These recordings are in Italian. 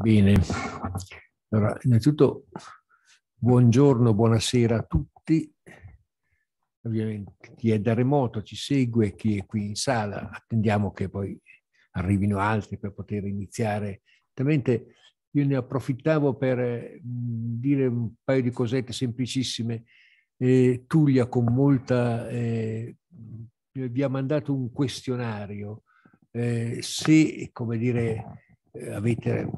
Bene, allora innanzitutto buongiorno, buonasera a tutti, ovviamente chi è da remoto ci segue, chi è qui in sala, attendiamo che poi arrivino altri per poter iniziare. Ovviamente io ne approfittavo per dire un paio di cosette semplicissime. Eh, Tullia con molta... Eh, vi ha mandato un questionario eh, se, come dire, eh, avete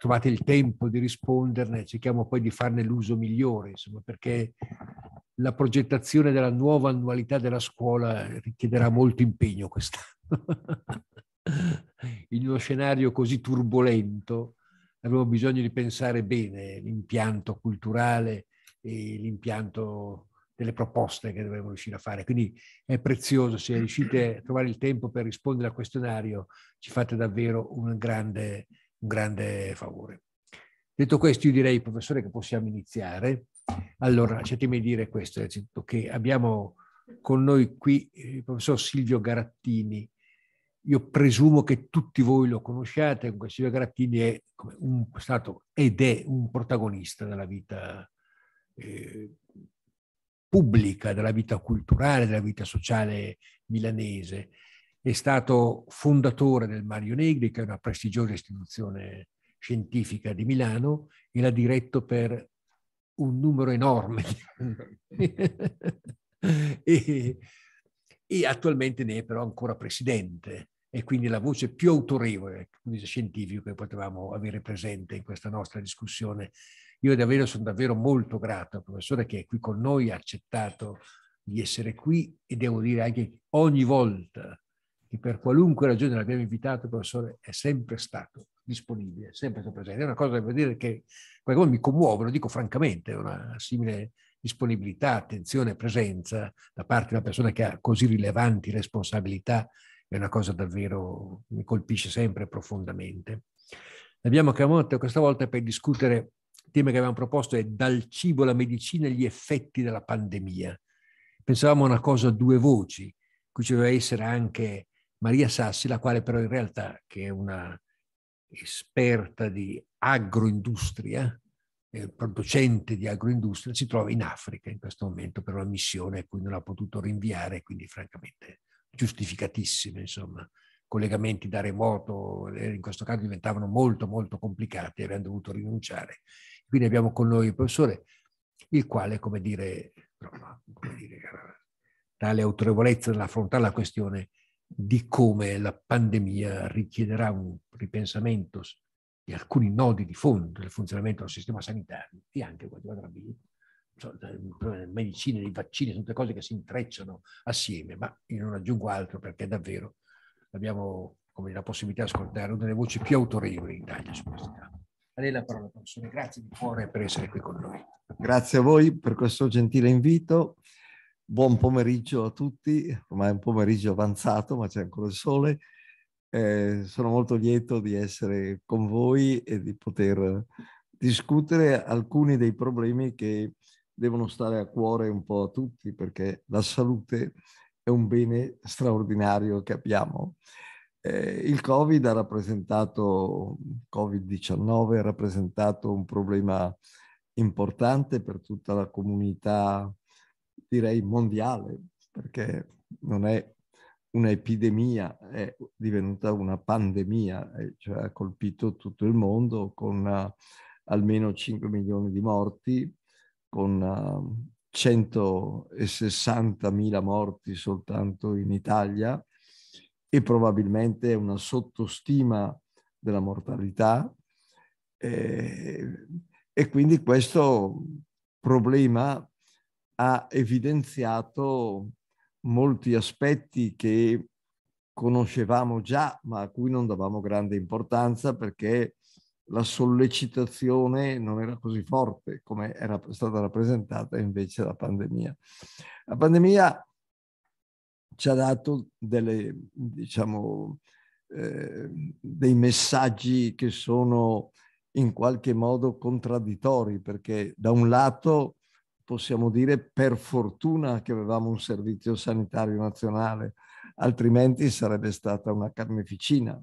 trovate il tempo di risponderne, cerchiamo poi di farne l'uso migliore, insomma, perché la progettazione della nuova annualità della scuola richiederà molto impegno quest'anno. In uno scenario così turbolento avevo bisogno di pensare bene l'impianto culturale e l'impianto delle proposte che dovremmo riuscire a fare. Quindi è prezioso, se riuscite a trovare il tempo per rispondere al questionario, ci fate davvero un grande, un grande favore. Detto questo, io direi, professore, che possiamo iniziare. Allora, lasciatemi dire questo, che abbiamo con noi qui eh, il professor Silvio Garattini. Io presumo che tutti voi lo conosciate, Silvio Garattini è, un, stato ed è un protagonista della vita eh, pubblica, della vita culturale, della vita sociale milanese. È stato fondatore del Mario Negri, che è una prestigiosa istituzione scientifica di Milano, e l'ha diretto per un numero enorme. e, e, attualmente ne è però ancora presidente e quindi la voce più autorevole, scientifico, che potevamo avere presente in questa nostra discussione io davvero sono davvero molto grato al professore che è qui con noi, ha accettato di essere qui e devo dire anche ogni volta che per qualunque ragione l'abbiamo invitato, il professore è sempre stato disponibile, sempre stato presente. È una cosa, devo dire, che mi commuove, lo dico francamente, una simile disponibilità, attenzione, presenza da parte di una persona che ha così rilevanti responsabilità è una cosa davvero mi colpisce sempre profondamente. L'abbiamo chiamato questa volta per discutere il tema che avevamo proposto è dal cibo alla medicina e gli effetti della pandemia. Pensavamo a una cosa a due voci, qui ci doveva essere anche Maria Sassi, la quale però in realtà, che è una esperta di agroindustria, eh, producente di agroindustria, si trova in Africa in questo momento per una missione a cui non ha potuto rinviare, quindi francamente giustificatissime, insomma, collegamenti da remoto eh, in questo caso diventavano molto molto complicati e abbiamo dovuto rinunciare. Quindi abbiamo con noi il professore, il quale, come dire, no, come dire tale autorevolezza nell'affrontare la questione di come la pandemia richiederà un ripensamento di alcuni nodi di fondo del funzionamento del sistema sanitario e anche quando andrà via. Cioè, medicine, dei vaccini sono tutte cose che si intrecciano assieme, ma io non aggiungo altro perché davvero abbiamo come la possibilità di ascoltare una delle voci più autorevoli in Italia su questo campo. A lei la parola, professore. Grazie di cuore per essere qui con noi. Grazie a voi per questo gentile invito. Buon pomeriggio a tutti, ormai è un pomeriggio avanzato, ma c'è ancora il sole. Eh, sono molto lieto di essere con voi e di poter discutere alcuni dei problemi che devono stare a cuore un po' a tutti, perché la salute è un bene straordinario che abbiamo eh, il Covid ha rappresentato, Covid-19 ha rappresentato un problema importante per tutta la comunità, direi mondiale, perché non è un'epidemia, è divenuta una pandemia, eh, cioè ha colpito tutto il mondo con uh, almeno 5 milioni di morti, con uh, eh, mila morti soltanto in Italia e probabilmente una sottostima della mortalità eh, e quindi questo problema ha evidenziato molti aspetti che conoscevamo già ma a cui non davamo grande importanza perché la sollecitazione non era così forte come era stata rappresentata invece la pandemia. La pandemia ci ha dato delle, diciamo, eh, dei messaggi che sono in qualche modo contraddittori, perché da un lato possiamo dire per fortuna che avevamo un servizio sanitario nazionale, altrimenti sarebbe stata una carneficina.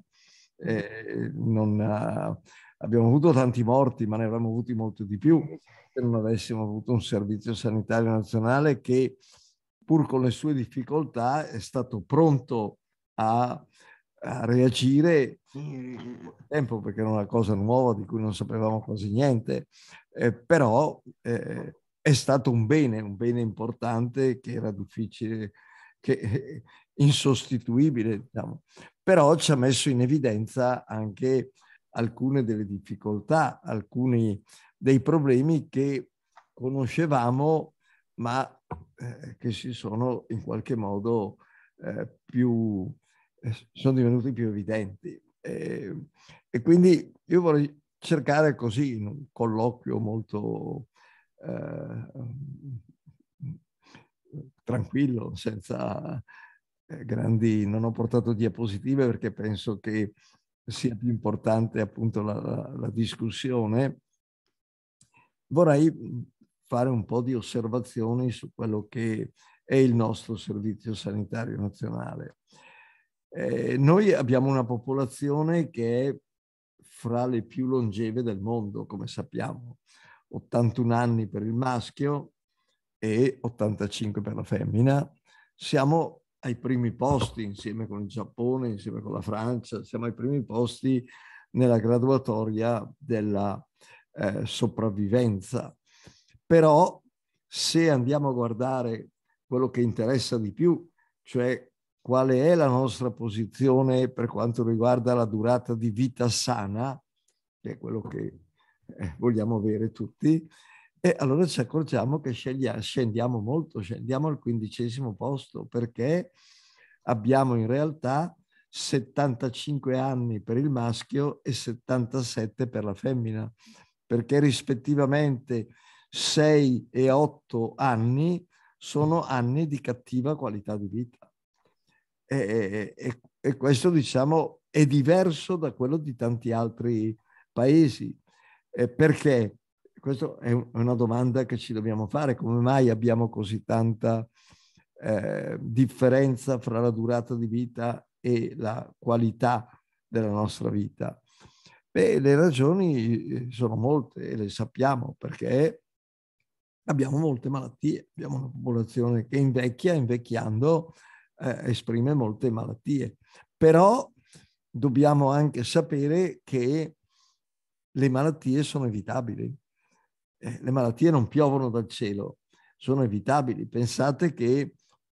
Eh, ha... Eh, abbiamo avuto tanti morti, ma ne avremmo avuti molti di più se non avessimo avuto un servizio sanitario nazionale che pur con le sue difficoltà, è stato pronto a, a reagire tempo, perché era una cosa nuova di cui non sapevamo quasi niente, eh, però eh, è stato un bene, un bene importante che era difficile, che, eh, insostituibile, diciamo. però ci ha messo in evidenza anche alcune delle difficoltà, alcuni dei problemi che conoscevamo, ma eh, che si sono in qualche modo eh, più, eh, sono divenuti più evidenti. E, ehm, e, quindi io vorrei cercare così, in un colloquio molto eh, tranquillo, senza eh, grandi... Non ho portato diapositive perché penso che sia più importante appunto la, la, la discussione, vorrei fare un po' di osservazioni su quello che è il nostro Servizio Sanitario Nazionale. Eh, noi abbiamo una popolazione che è fra le più longeve del mondo, come sappiamo, 81 anni per il maschio e 85 per la femmina. Siamo ai primi posti insieme con il Giappone, insieme con la Francia, siamo ai primi posti nella graduatoria della eh, sopravvivenza. Però se andiamo a guardare quello che interessa di più, cioè qual è la nostra posizione per quanto riguarda la durata di vita sana, che è quello che eh, vogliamo avere tutti, e allora ci accorgiamo che scendiamo molto, scendiamo al quindicesimo posto perché abbiamo in realtà 75 anni per il maschio e 77 per la femmina, perché rispettivamente 6 e 8 anni sono anni di cattiva qualità di vita. E, e, e questo, diciamo, è diverso da quello di tanti altri paesi. E perché? Questa è una domanda che ci dobbiamo fare. Come mai abbiamo così tanta eh, differenza fra la durata di vita e la qualità della nostra vita? Beh, le ragioni eh, sono molte e le sappiamo perché abbiamo molte malattie, abbiamo una popolazione che invecchia, invecchiando eh, esprime molte malattie, però dobbiamo anche sapere che le malattie sono evitabili, eh, le malattie non piovono dal cielo, sono evitabili. Pensate che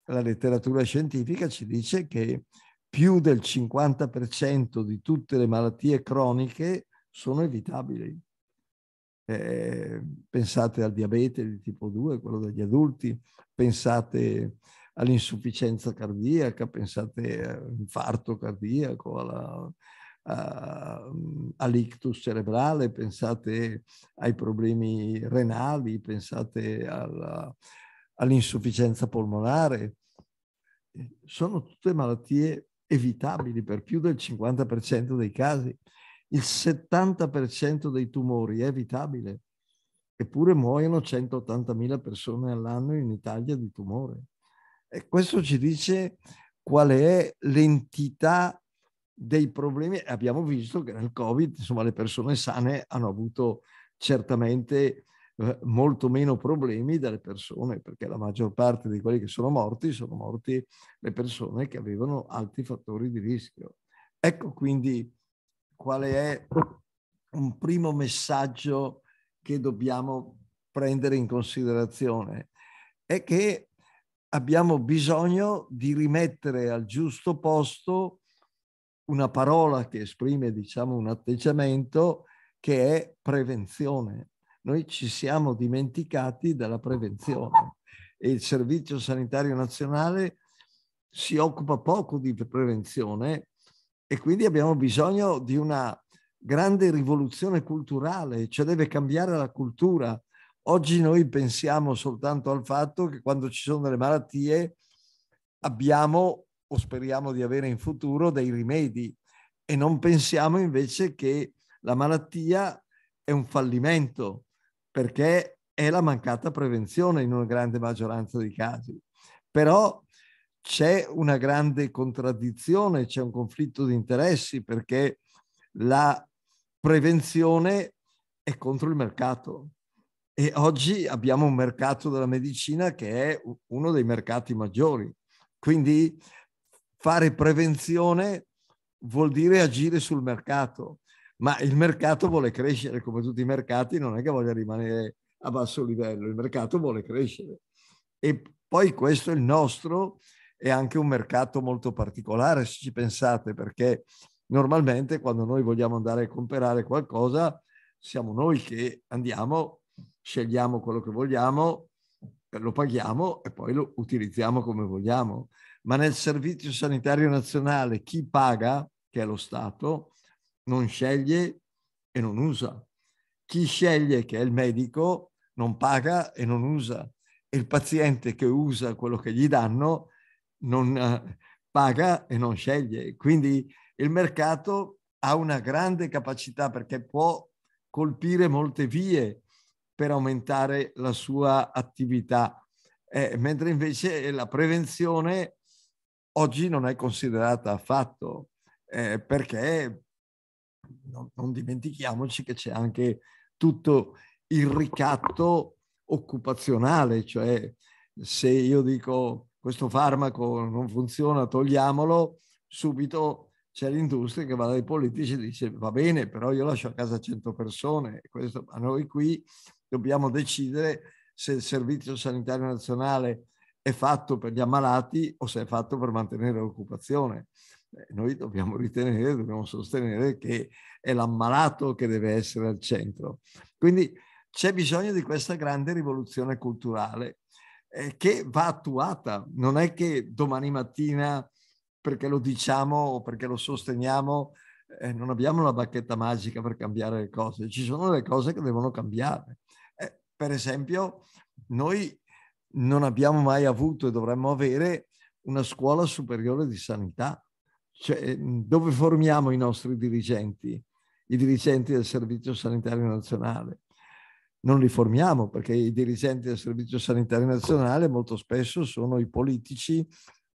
la letteratura scientifica ci dice che più del 50% di tutte le malattie croniche sono evitabili eh, pensate al diabete di tipo 2, quello degli adulti, pensate all'insufficienza cardiaca, pensate all'infarto cardiaco, alla, mm, all'ictus cerebrale, pensate ai problemi renali, pensate alla, all'insufficienza polmonare. Sono tutte malattie evitabili per più del 50% dei casi il 70% dei tumori è evitabile, eppure muoiono 180.000 persone all'anno in Italia di tumore. E questo ci dice qual è l'entità dei problemi. Abbiamo visto che nel Covid, insomma, le persone sane hanno avuto certamente eh, molto meno problemi dalle persone, perché la maggior parte di quelli che sono morti sono morti le persone che avevano alti fattori di rischio. Ecco quindi qual è un primo messaggio che dobbiamo prendere in considerazione? È che abbiamo bisogno di rimettere al giusto posto una parola che esprime, diciamo, un atteggiamento che è prevenzione. Noi ci siamo dimenticati della prevenzione e il Servizio Sanitario Nazionale si occupa poco di prevenzione e quindi abbiamo bisogno di una grande rivoluzione culturale, cioè deve cambiare la cultura. Oggi noi pensiamo soltanto al fatto che quando ci sono delle malattie abbiamo o speriamo di avere in futuro dei rimedi e non pensiamo invece che la malattia è un fallimento perché è la mancata prevenzione in una grande maggioranza dei casi. Però c'è una grande contraddizione, c'è un conflitto di interessi perché la prevenzione è contro il mercato. E oggi abbiamo un mercato della medicina che è uno dei mercati maggiori. Quindi fare prevenzione vuol dire agire sul mercato, ma il mercato vuole crescere come tutti i mercati, non è che voglia rimanere a basso livello, il mercato vuole crescere. E poi questo è il nostro è anche un mercato molto particolare, se ci pensate, perché normalmente quando noi vogliamo andare a comprare qualcosa, siamo noi che andiamo, scegliamo quello che vogliamo, eh, lo paghiamo e poi lo utilizziamo come vogliamo. Ma nel Servizio Sanitario Nazionale chi paga, che è lo Stato, non sceglie e non usa. Chi sceglie, che è il medico, non paga e non usa. il paziente che usa quello che gli danno non eh, paga e non sceglie. Quindi il mercato ha una grande capacità perché può colpire molte vie per aumentare la sua attività, eh, mentre invece la prevenzione oggi non è considerata affatto eh, perché non, non dimentichiamoci che c'è anche tutto il ricatto occupazionale, cioè se io dico questo farmaco non funziona, togliamolo, subito c'è l'industria che va dai politici e dice va bene, però io lascio a casa 100 persone, questo, ma noi qui dobbiamo decidere se il Servizio Sanitario Nazionale è fatto per gli ammalati o se è fatto per mantenere l'occupazione. Beh, noi dobbiamo ritenere, dobbiamo sostenere che è l'ammalato che deve essere al centro. Quindi c'è bisogno di questa grande rivoluzione culturale eh, che va attuata. Non è che domani mattina, perché lo diciamo o perché lo sosteniamo, eh, non abbiamo la bacchetta magica per cambiare le cose. Ci sono le cose che devono cambiare. Eh, per esempio, noi non abbiamo mai avuto e dovremmo avere una scuola superiore di sanità, cioè mm, dove formiamo i nostri dirigenti, i dirigenti del Servizio Sanitario Nazionale non li formiamo perché i dirigenti del Servizio Sanitario Nazionale molto spesso sono i politici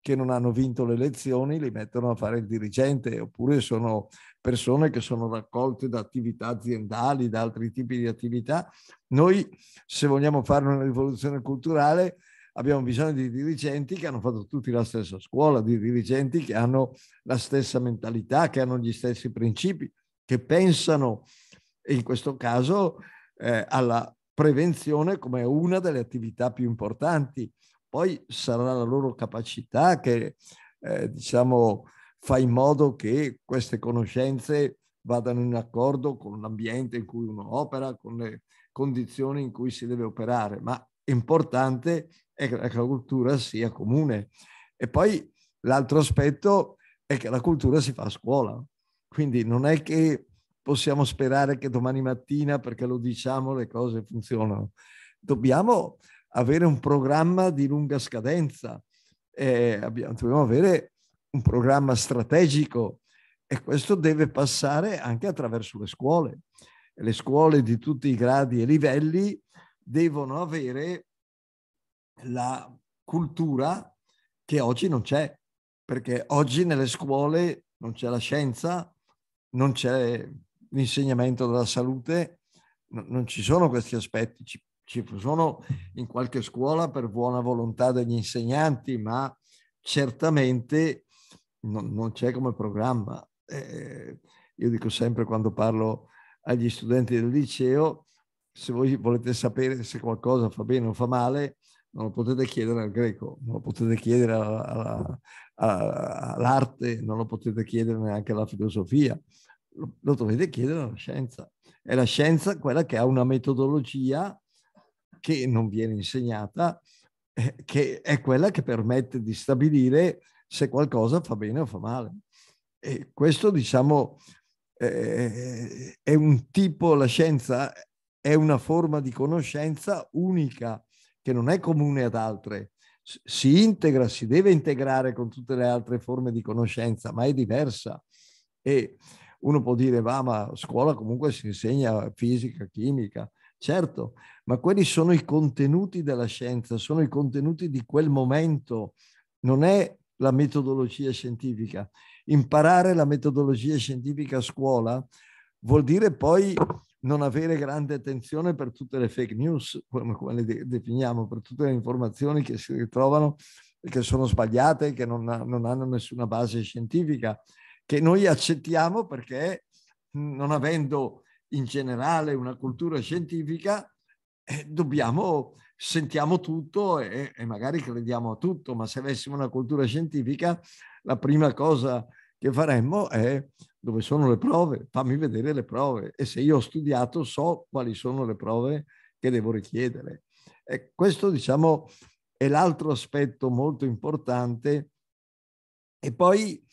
che non hanno vinto le elezioni, li mettono a fare il dirigente oppure sono persone che sono raccolte da attività aziendali, da altri tipi di attività. Noi se vogliamo fare una rivoluzione culturale abbiamo bisogno di dirigenti che hanno fatto tutti la stessa scuola, di dirigenti che hanno la stessa mentalità, che hanno gli stessi principi, che pensano e in questo caso eh, alla prevenzione come una delle attività più importanti. Poi sarà la loro capacità che, eh, diciamo, fa in modo che queste conoscenze vadano in accordo con l'ambiente in cui uno opera, con le condizioni in cui si deve operare, ma importante è che la cultura sia comune. E poi l'altro aspetto è che la cultura si fa a scuola, quindi non è che possiamo sperare che domani mattina, perché lo diciamo, le cose funzionano. Dobbiamo avere un programma di lunga scadenza, eh, abbiamo, dobbiamo avere un programma strategico e questo deve passare anche attraverso le scuole. Le scuole di tutti i gradi e livelli devono avere la cultura che oggi non c'è, perché oggi nelle scuole non c'è la scienza, non c'è l'insegnamento della salute non ci sono questi aspetti, ci, ci sono in qualche scuola per buona volontà degli insegnanti, ma certamente non, non c'è come programma. Eh, io dico sempre quando parlo agli studenti del liceo, se voi volete sapere se qualcosa fa bene o fa male, non lo potete chiedere al greco, non lo potete chiedere alla, alla, all'arte, non lo potete chiedere neanche alla filosofia, lo dovete chiedere alla scienza. È la scienza quella che ha una metodologia che non viene insegnata, eh, che è quella che permette di stabilire se qualcosa fa bene o fa male. E questo, diciamo, eh, è un tipo, la scienza è una forma di conoscenza unica, che non è comune ad altre. Si integra, si deve integrare con tutte le altre forme di conoscenza, ma è diversa. E uno può dire, va, ma a scuola comunque si insegna fisica, chimica, certo, ma quelli sono i contenuti della scienza, sono i contenuti di quel momento, non è la metodologia scientifica. Imparare la metodologia scientifica a scuola vuol dire poi non avere grande attenzione per tutte le fake news, come le definiamo, per tutte le informazioni che si ritrovano, che sono sbagliate, che non, ha, non hanno nessuna base scientifica che noi accettiamo perché non avendo in generale una cultura scientifica, eh, dobbiamo, sentiamo tutto e, e, magari crediamo a tutto, ma se avessimo una cultura scientifica, la prima cosa che faremmo è dove sono le prove, fammi vedere le prove e se io ho studiato so quali sono le prove che devo richiedere. E questo diciamo è l'altro aspetto molto importante. E poi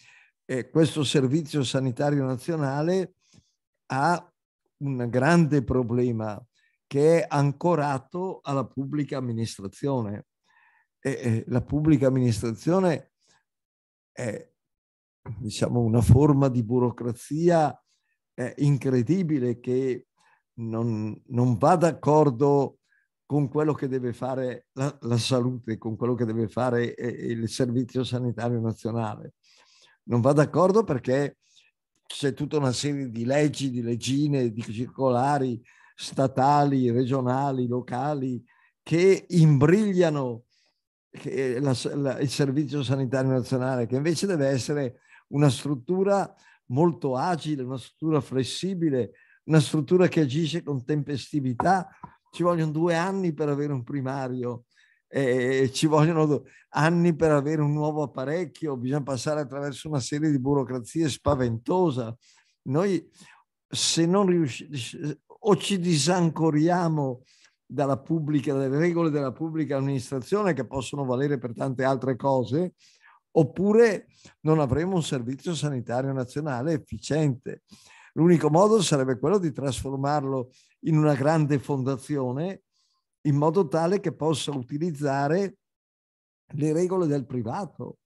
eh, questo Servizio Sanitario Nazionale ha un grande problema che è ancorato alla pubblica amministrazione. E, eh, la pubblica amministrazione è diciamo, una forma di burocrazia eh, incredibile che non, non va d'accordo con quello che deve fare la, la, salute, con quello che deve fare eh, il Servizio Sanitario Nazionale non va d'accordo perché c'è tutta una serie di leggi, di leggine, di circolari statali, regionali, locali che imbrigliano la, la, il Servizio Sanitario Nazionale, che invece deve essere una struttura molto agile, una struttura flessibile, una struttura che agisce con tempestività. Ci vogliono due anni per avere un primario eh, ci vogliono anni per avere un nuovo apparecchio, bisogna passare attraverso una serie di burocrazie spaventosa. Noi se non riusciamo o ci disancoriamo dalla pubblica, dalle regole della pubblica amministrazione che possono valere per tante altre cose, oppure non avremo un servizio sanitario nazionale efficiente. L'unico modo sarebbe quello di trasformarlo in una grande fondazione in modo tale che possa utilizzare le regole del privato,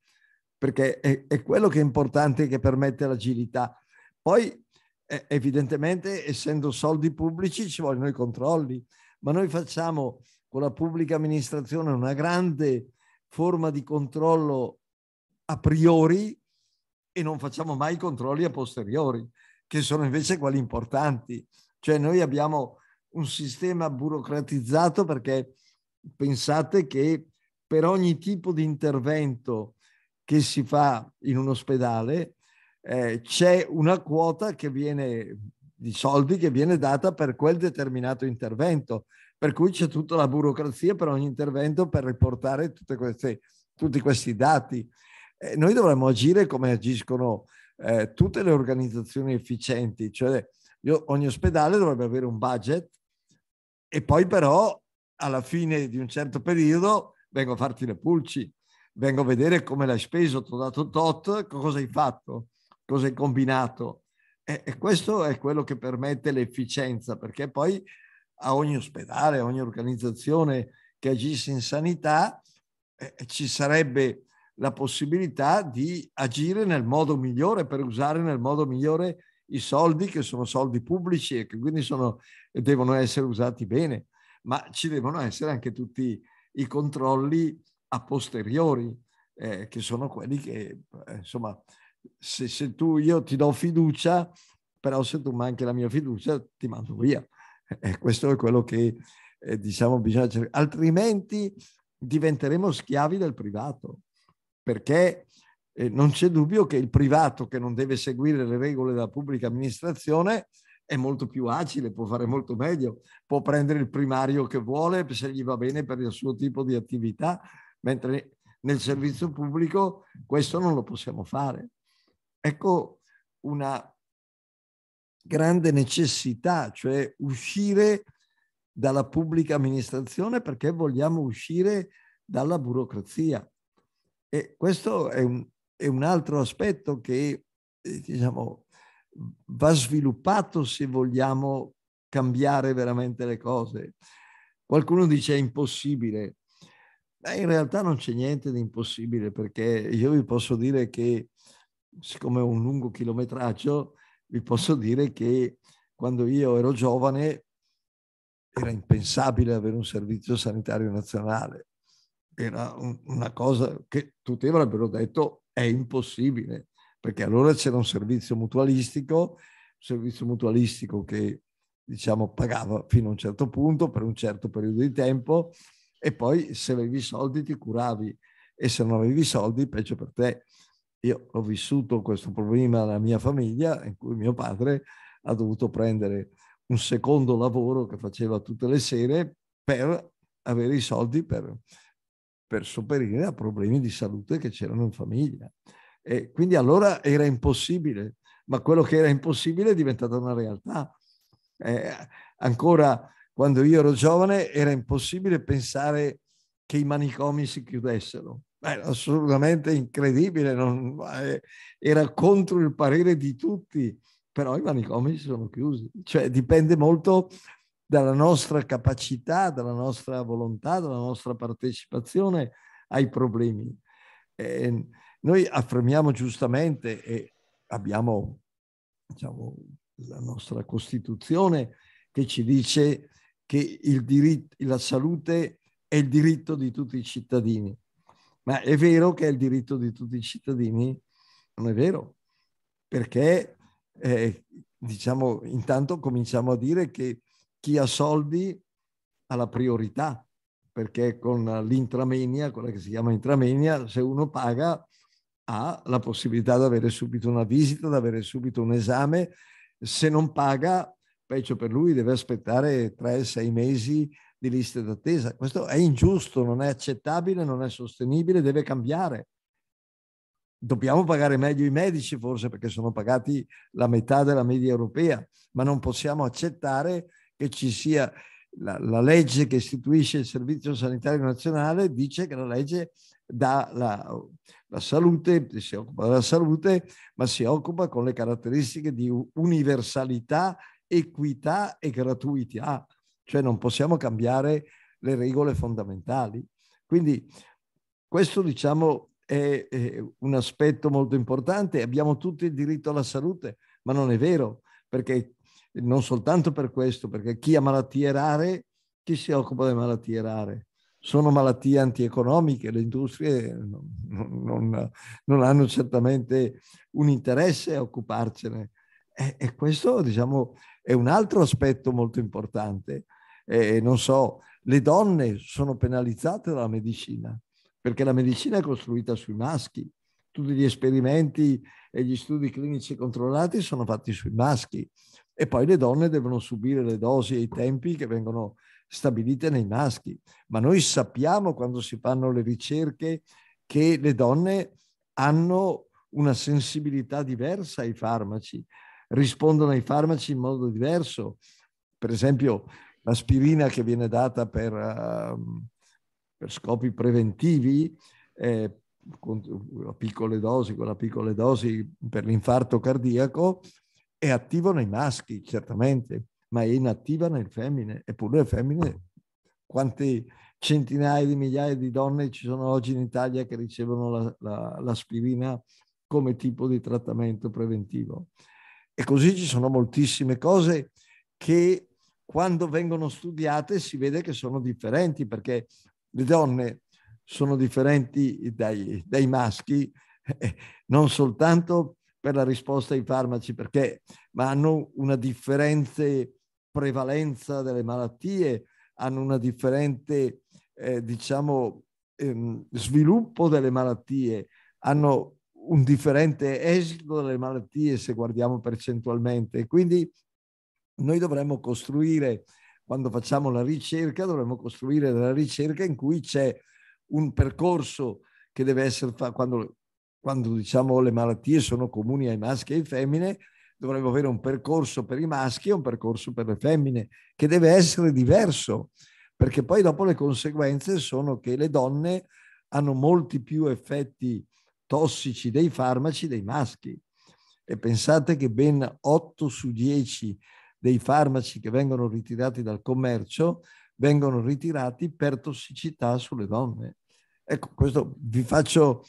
perché è, è quello che è importante che permette l'agilità. Poi eh, evidentemente essendo soldi pubblici ci vogliono i controlli, ma noi facciamo con la pubblica amministrazione una grande forma di controllo a priori e non facciamo mai controlli a posteriori, che sono invece quelli importanti. Cioè noi abbiamo un sistema burocratizzato perché pensate che per ogni tipo di intervento che si fa in un ospedale eh, c'è una quota che viene di soldi che viene data per quel determinato intervento, per cui c'è tutta la burocrazia per ogni intervento per riportare queste, tutti questi dati. Eh, noi dovremmo agire come agiscono eh, tutte le organizzazioni efficienti, cioè io, ogni ospedale dovrebbe avere un budget e poi però alla fine di un certo periodo vengo a farti le pulci, vengo a vedere come l'hai speso, ti ho dato tot, cosa hai fatto, cosa hai combinato. E, e questo è quello che permette l'efficienza, perché poi a ogni ospedale, a ogni organizzazione che agisce in sanità, eh, ci sarebbe la possibilità di agire nel modo migliore per usare nel modo migliore i soldi che sono soldi pubblici e che quindi sono, devono essere usati bene, ma ci devono essere anche tutti i controlli a posteriori, eh, che sono quelli che, eh, insomma, se, se, tu, io ti do fiducia, però se tu manchi la mia fiducia ti mando via. E eh, questo è quello che, eh, diciamo, bisogna cercare. Altrimenti diventeremo schiavi del privato, perché eh, non c'è dubbio che il privato che non deve seguire le regole della pubblica amministrazione è molto più agile, può fare molto meglio, può prendere il primario che vuole se gli va bene per il suo tipo di attività, mentre nel servizio pubblico questo non lo possiamo fare. Ecco una grande necessità, cioè uscire dalla pubblica amministrazione perché vogliamo uscire dalla burocrazia. E questo è un, è un altro aspetto che eh, diciamo, va sviluppato se vogliamo cambiare veramente le cose. Qualcuno dice è impossibile. Beh, in realtà non c'è niente di impossibile perché io vi posso dire che, siccome ho un lungo chilometraggio, vi posso dire che quando io ero giovane era impensabile avere un servizio sanitario nazionale. Era una cosa che tutti avrebbero detto è impossibile, perché allora c'era un servizio mutualistico, servizio mutualistico che diciamo pagava fino a un certo punto per un certo periodo di tempo e poi se avevi i soldi ti curavi e se non avevi i soldi peggio per te. Io ho vissuto questo problema nella mia famiglia in cui mio padre ha dovuto prendere un secondo lavoro che faceva tutte le sere per avere i soldi per per sopperire a problemi di salute che c'erano in famiglia. E quindi allora era impossibile, ma quello che era impossibile è diventato una realtà. Eh, ancora quando io ero giovane era impossibile pensare che i manicomi si chiudessero. Era assolutamente incredibile, non, eh, era contro il parere di tutti, però i manicomi si sono chiusi. Cioè dipende molto dalla nostra capacità, dalla nostra volontà, dalla nostra partecipazione ai problemi. E ehm, noi affermiamo giustamente e abbiamo diciamo, la nostra Costituzione che ci dice che diritto, la salute è il diritto di tutti i cittadini. Ma è vero che è il diritto di tutti i cittadini? Non è vero, perché eh, diciamo, intanto cominciamo a dire che chi ha soldi ha la priorità, perché con l'intramenia, quella che si chiama intramenia, se uno paga ha la possibilità di avere subito una visita, di avere subito un esame. Se non paga, peggio per lui, deve aspettare 3-6 mesi di liste d'attesa. Questo è ingiusto, non è accettabile, non è sostenibile, deve cambiare. Dobbiamo pagare meglio i medici forse perché sono pagati la metà della media europea, ma non possiamo accettare che ci sia la, la, legge che istituisce il Servizio Sanitario Nazionale, dice che la legge dà la, la salute, si occupa della salute, ma si occupa con le caratteristiche di universalità, equità e gratuità. Cioè non possiamo cambiare le regole fondamentali. Quindi questo diciamo è, è, un aspetto molto importante. Abbiamo tutti il diritto alla salute, ma non è vero, perché non soltanto per questo, perché chi ha malattie rare, chi si occupa delle malattie rare? Sono malattie antieconomiche, le industrie non, non, non hanno certamente un interesse a occuparcene. E, e questo, diciamo, è un altro aspetto molto importante. Eh, non so, le donne sono penalizzate dalla medicina, perché la medicina è costruita sui maschi. Tutti gli esperimenti e gli studi clinici controllati sono fatti sui maschi e poi le donne devono subire le dosi e i tempi che vengono stabilite nei maschi. Ma noi sappiamo quando si fanno le ricerche che le donne hanno una sensibilità diversa ai farmaci, rispondono ai farmaci in modo diverso. Per esempio l'aspirina che viene data per, uh, per scopi preventivi, eh, con, a piccole dosi, con a piccole dosi per l'infarto cardiaco, è attivo nei maschi, certamente, ma è inattiva nelle femmine, eppure le femmine, quante centinaia di migliaia di donne ci sono oggi in Italia che ricevono l'aspirina la, la, come tipo di trattamento preventivo. E così ci sono moltissime cose che quando vengono studiate si vede che sono differenti perché le donne sono differenti dai, dai maschi eh, non soltanto per la risposta ai farmaci perché ma hanno una differente prevalenza delle malattie, hanno una differente, eh, diciamo, ehm, sviluppo delle malattie, hanno un differente esito delle malattie se guardiamo percentualmente. Quindi noi dovremmo costruire, quando facciamo la ricerca, dovremmo costruire della ricerca in cui c'è un percorso che deve essere fatto quando quando diciamo le malattie sono comuni ai maschi e ai femmine, dovremmo avere un percorso per i maschi e un percorso per le femmine, che deve essere diverso, perché poi dopo le conseguenze sono che le donne hanno molti più effetti tossici dei farmaci dei maschi. E pensate che ben 8 su 10 dei farmaci che vengono ritirati dal commercio vengono ritirati per tossicità sulle donne. Ecco, questo vi faccio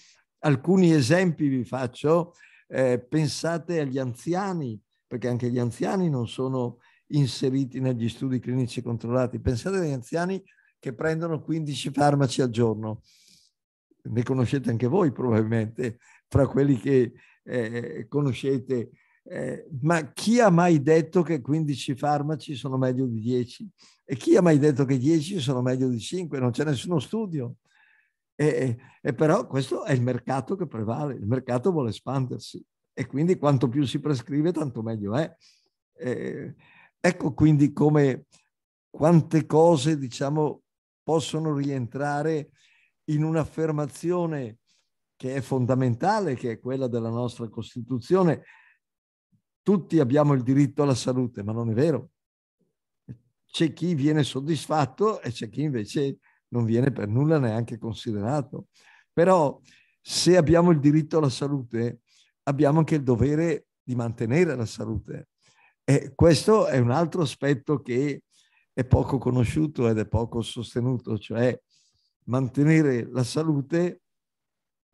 Alcuni esempi vi faccio. Eh, pensate agli anziani, perché anche gli anziani non sono inseriti negli studi clinici controllati. Pensate agli anziani che prendono 15 farmaci al giorno. Ne conoscete anche voi probabilmente, fra quelli che eh, conoscete. Eh, ma chi ha mai detto che 15 farmaci sono meglio di 10? E chi ha mai detto che 10 sono meglio di 5? Non c'è nessuno studio. E, e però questo è il mercato che prevale, il mercato vuole espandersi e quindi quanto più si prescrive tanto meglio è. Eh, ecco quindi come quante cose diciamo possono rientrare in un'affermazione che è fondamentale, che è quella della nostra Costituzione. Tutti abbiamo il diritto alla salute, ma non è vero. C'è chi viene soddisfatto e c'è chi invece non viene per nulla neanche considerato. Però se abbiamo il diritto alla salute, abbiamo anche il dovere di mantenere la salute. E questo è un altro aspetto che è poco conosciuto ed è poco sostenuto, cioè mantenere la salute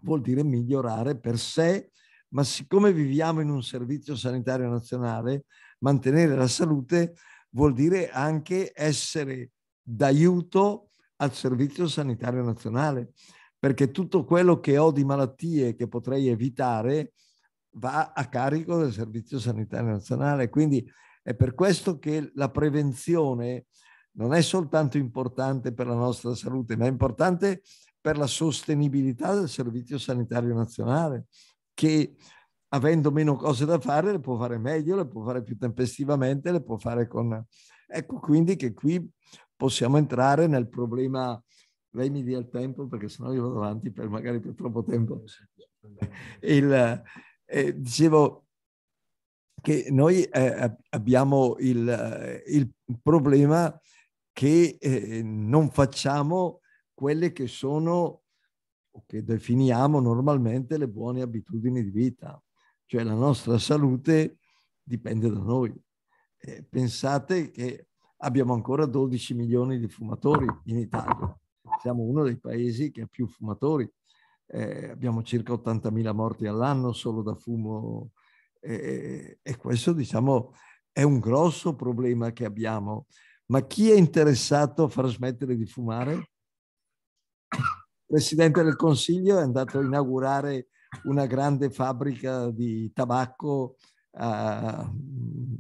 vuol dire migliorare per sé, ma siccome viviamo in un servizio sanitario nazionale, mantenere la salute vuol dire anche essere d'aiuto al Servizio Sanitario Nazionale, perché tutto quello che ho di malattie che potrei evitare va a carico del Servizio Sanitario Nazionale. Quindi è per questo che la prevenzione non è soltanto importante per la nostra salute, ma è importante per la sostenibilità del Servizio Sanitario Nazionale, che avendo meno cose da fare le può fare meglio, le può fare più tempestivamente, le può fare con... Ecco quindi che qui possiamo entrare nel problema, lei mi dia il tempo perché sennò io vado avanti per magari per troppo tempo. Il, eh, dicevo che noi eh, abbiamo il, eh, il, problema che eh, non facciamo quelle che sono o che definiamo normalmente le buone abitudini di vita, cioè la nostra salute dipende da noi. Eh, pensate che abbiamo ancora 12 milioni di fumatori in Italia. Siamo uno dei paesi che ha più fumatori. Eh, abbiamo circa 80.000 morti all'anno solo da fumo eh, e questo diciamo è un grosso problema che abbiamo. Ma chi è interessato a far smettere di fumare? Il Presidente del Consiglio è andato a inaugurare una grande fabbrica di tabacco eh,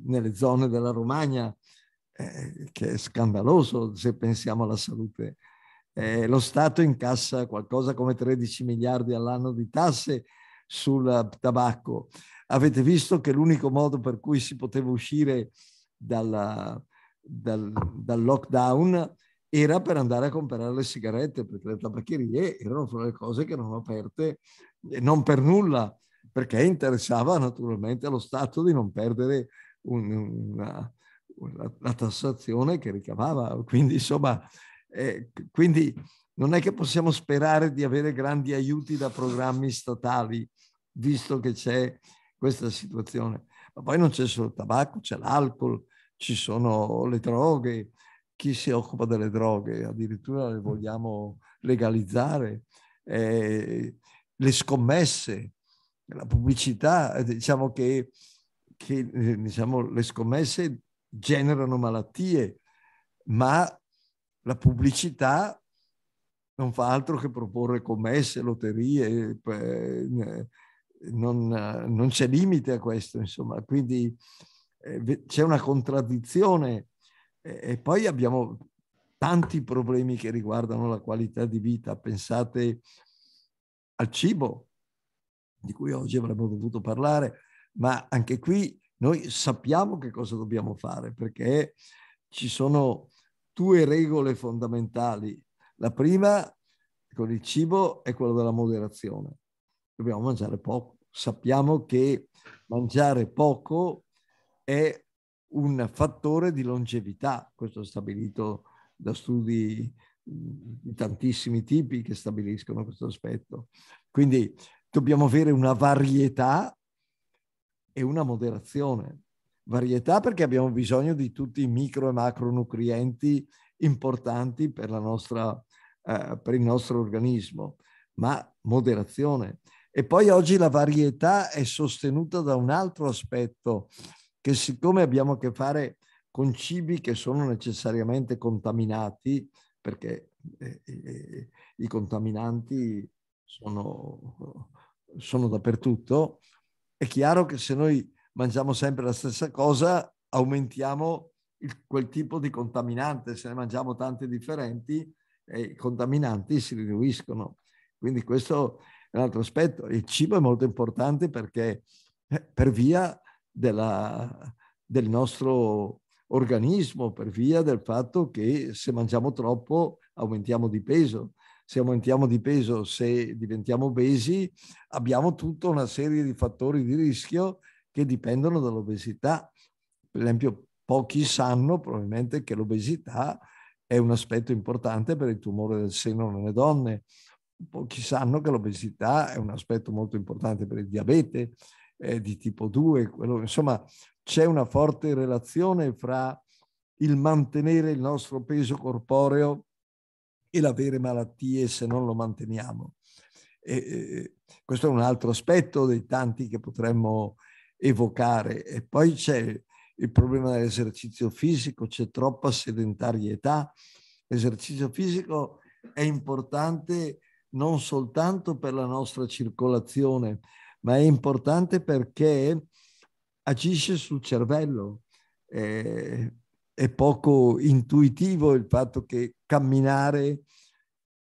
nelle zone della Romagna eh, che è scandaloso se pensiamo alla salute. Eh, lo Stato incassa qualcosa come 13 miliardi all'anno di tasse sul tabacco. Avete visto che l'unico modo per cui si poteva uscire dalla, dal, dal, lockdown era per andare a comprare le sigarette, perché le tabaccherie erano fra le cose che erano aperte non per nulla, perché interessava naturalmente allo Stato di non perdere un, una, la, la tassazione che ricavava. Quindi, insomma, eh, quindi non è che possiamo sperare di avere grandi aiuti da programmi statali, visto che c'è questa situazione. Ma poi non c'è solo il tabacco, c'è l'alcol, ci sono le droghe, chi si occupa delle droghe, addirittura le vogliamo legalizzare, eh, le scommesse, la pubblicità, diciamo che, che eh, diciamo, le scommesse generano malattie, ma la pubblicità non fa altro che proporre commesse, lotterie, non, non c'è limite a questo, insomma. Quindi eh, c'è una contraddizione e poi abbiamo tanti problemi che riguardano la qualità di vita. Pensate al cibo, di cui oggi avremmo dovuto parlare, ma anche qui noi sappiamo che cosa dobbiamo fare perché ci sono due regole fondamentali. La prima con il cibo è quella della moderazione. Dobbiamo mangiare poco. Sappiamo che mangiare poco è un fattore di longevità, questo è stabilito da studi di tantissimi tipi che stabiliscono questo aspetto. Quindi dobbiamo avere una varietà e una moderazione. Varietà perché abbiamo bisogno di tutti i micro e macronutrienti importanti per, nostra, eh, per il nostro organismo, ma moderazione. E poi oggi la varietà è sostenuta da un altro aspetto, che siccome abbiamo a che fare con cibi che sono necessariamente contaminati, perché eh, eh, eh i contaminanti sono, sono dappertutto, è chiaro che se noi mangiamo sempre la stessa cosa, aumentiamo il, quel tipo di contaminante. Se ne mangiamo tante differenti, eh, i contaminanti si riduiscono. Quindi questo è un altro aspetto. Il cibo è molto importante perché eh, per via della, del nostro organismo, per via del fatto che se mangiamo troppo aumentiamo di peso se aumentiamo di peso, se diventiamo obesi, abbiamo tutta una serie di fattori di rischio che dipendono dall'obesità. Per esempio, pochi sanno probabilmente che l'obesità è un aspetto importante per il tumore del seno nelle donne. Pochi sanno che l'obesità è un aspetto molto importante per il diabete eh, di tipo 2. Quello, insomma, c'è una forte relazione fra il mantenere il nostro peso corporeo e l'avere malattie se non lo manteniamo. E, e, questo è un altro aspetto dei tanti che potremmo evocare. E poi c'è il problema dell'esercizio fisico, c'è troppa sedentarietà. L'esercizio fisico è importante non soltanto per la nostra circolazione, ma è importante perché agisce sul cervello. Eh, è poco intuitivo il fatto che camminare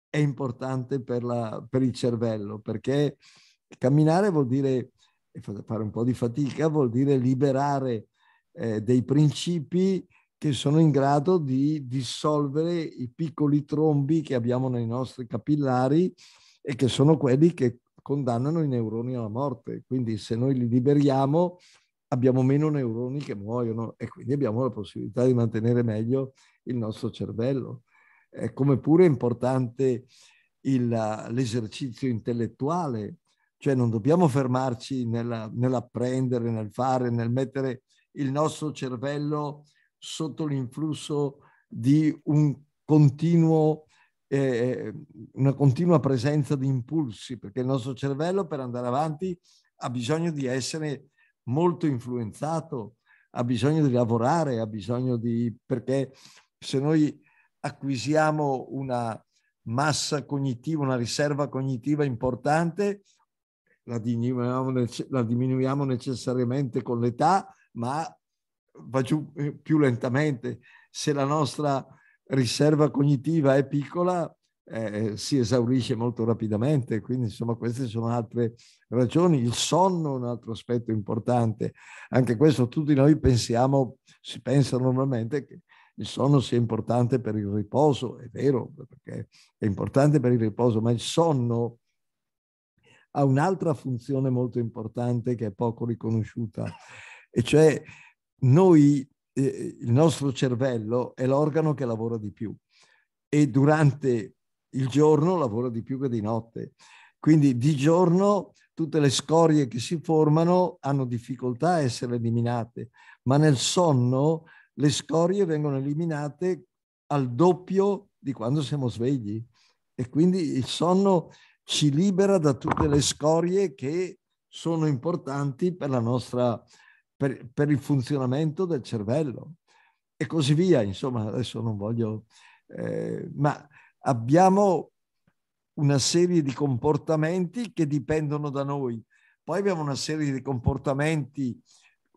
è importante per, la, per il cervello, perché camminare vuol dire fare un po' di fatica, vuol dire liberare eh, dei principi che sono in grado di dissolvere i piccoli trombi che abbiamo nei nostri capillari e che sono quelli che condannano i neuroni alla morte. Quindi se noi li liberiamo, abbiamo meno neuroni che muoiono e quindi abbiamo la possibilità di mantenere meglio il nostro cervello. È come pure importante il, l'esercizio intellettuale, cioè non dobbiamo fermarci nella, nell'apprendere, nel fare, nel mettere il nostro cervello sotto l'influsso di un continuo, eh, eh una continua presenza di impulsi, perché il nostro cervello per andare avanti ha bisogno di essere molto influenzato, ha bisogno di lavorare, ha bisogno di... perché se noi acquisiamo una massa cognitiva, una riserva cognitiva importante, la diminuiamo, la diminuiamo necessariamente con l'età, ma va giù eh, più lentamente. Se la nostra riserva cognitiva è piccola, eh, eh, si esaurisce molto rapidamente, quindi insomma queste sono altre ragioni. Il sonno è un altro aspetto importante, anche questo tutti noi pensiamo, si pensa normalmente che il sonno sia importante per il riposo, è vero, perché è importante per il riposo, ma il sonno ha un'altra funzione molto importante che è poco riconosciuta, e cioè noi, eh, il nostro cervello è l'organo che lavora di più e durante il giorno lavora di più che di notte. Quindi di giorno tutte le scorie che si formano hanno difficoltà a essere eliminate, ma nel sonno le scorie vengono eliminate al doppio di quando siamo svegli. E quindi il sonno ci libera da tutte le scorie che sono importanti per, nostra, per, per il funzionamento del cervello. E così via, insomma, adesso non voglio... Eh, ma abbiamo una serie di comportamenti che dipendono da noi. Poi abbiamo una serie di comportamenti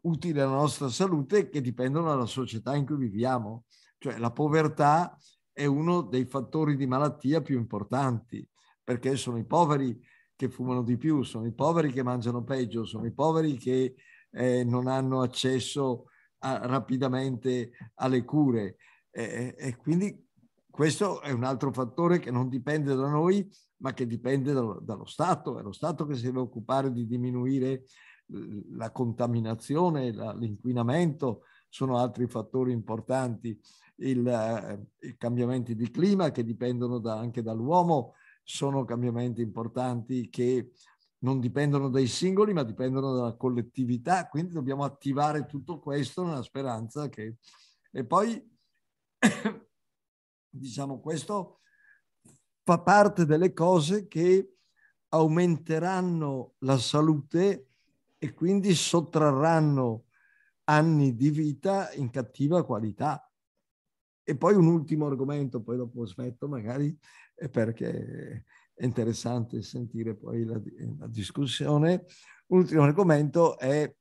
utili alla nostra salute che dipendono dalla società in cui viviamo. Cioè la povertà è uno dei fattori di malattia più importanti, perché sono i poveri che fumano di più, sono i poveri che mangiano peggio, sono i poveri che eh, non hanno accesso a, rapidamente alle cure. Eh, e quindi questo è un altro fattore che non dipende da noi, ma che dipende dallo, dallo Stato. È lo Stato che si deve occupare di diminuire la contaminazione, la, l'inquinamento, sono altri fattori importanti. Il, eh, I cambiamenti di clima che dipendono da, anche dall'uomo sono cambiamenti importanti che non dipendono dai singoli ma dipendono dalla collettività, quindi dobbiamo attivare tutto questo nella speranza che... E poi diciamo questo, fa parte delle cose che aumenteranno la salute e quindi sottrarranno anni di vita in cattiva qualità. E poi un ultimo argomento, poi dopo smetto magari, perché è interessante sentire poi la, la discussione. Un ultimo argomento è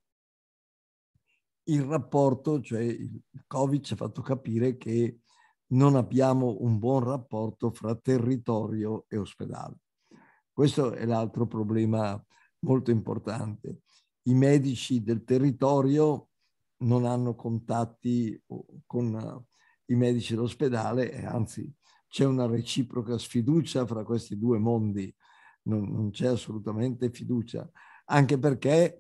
il rapporto, cioè il Covid ci ha fatto capire che non abbiamo un buon rapporto fra territorio e ospedale. Questo è l'altro problema molto importante. I medici del territorio non hanno contatti con eh, i medici dell'ospedale e anzi c'è una reciproca sfiducia fra questi due mondi, non, non c'è assolutamente fiducia, anche perché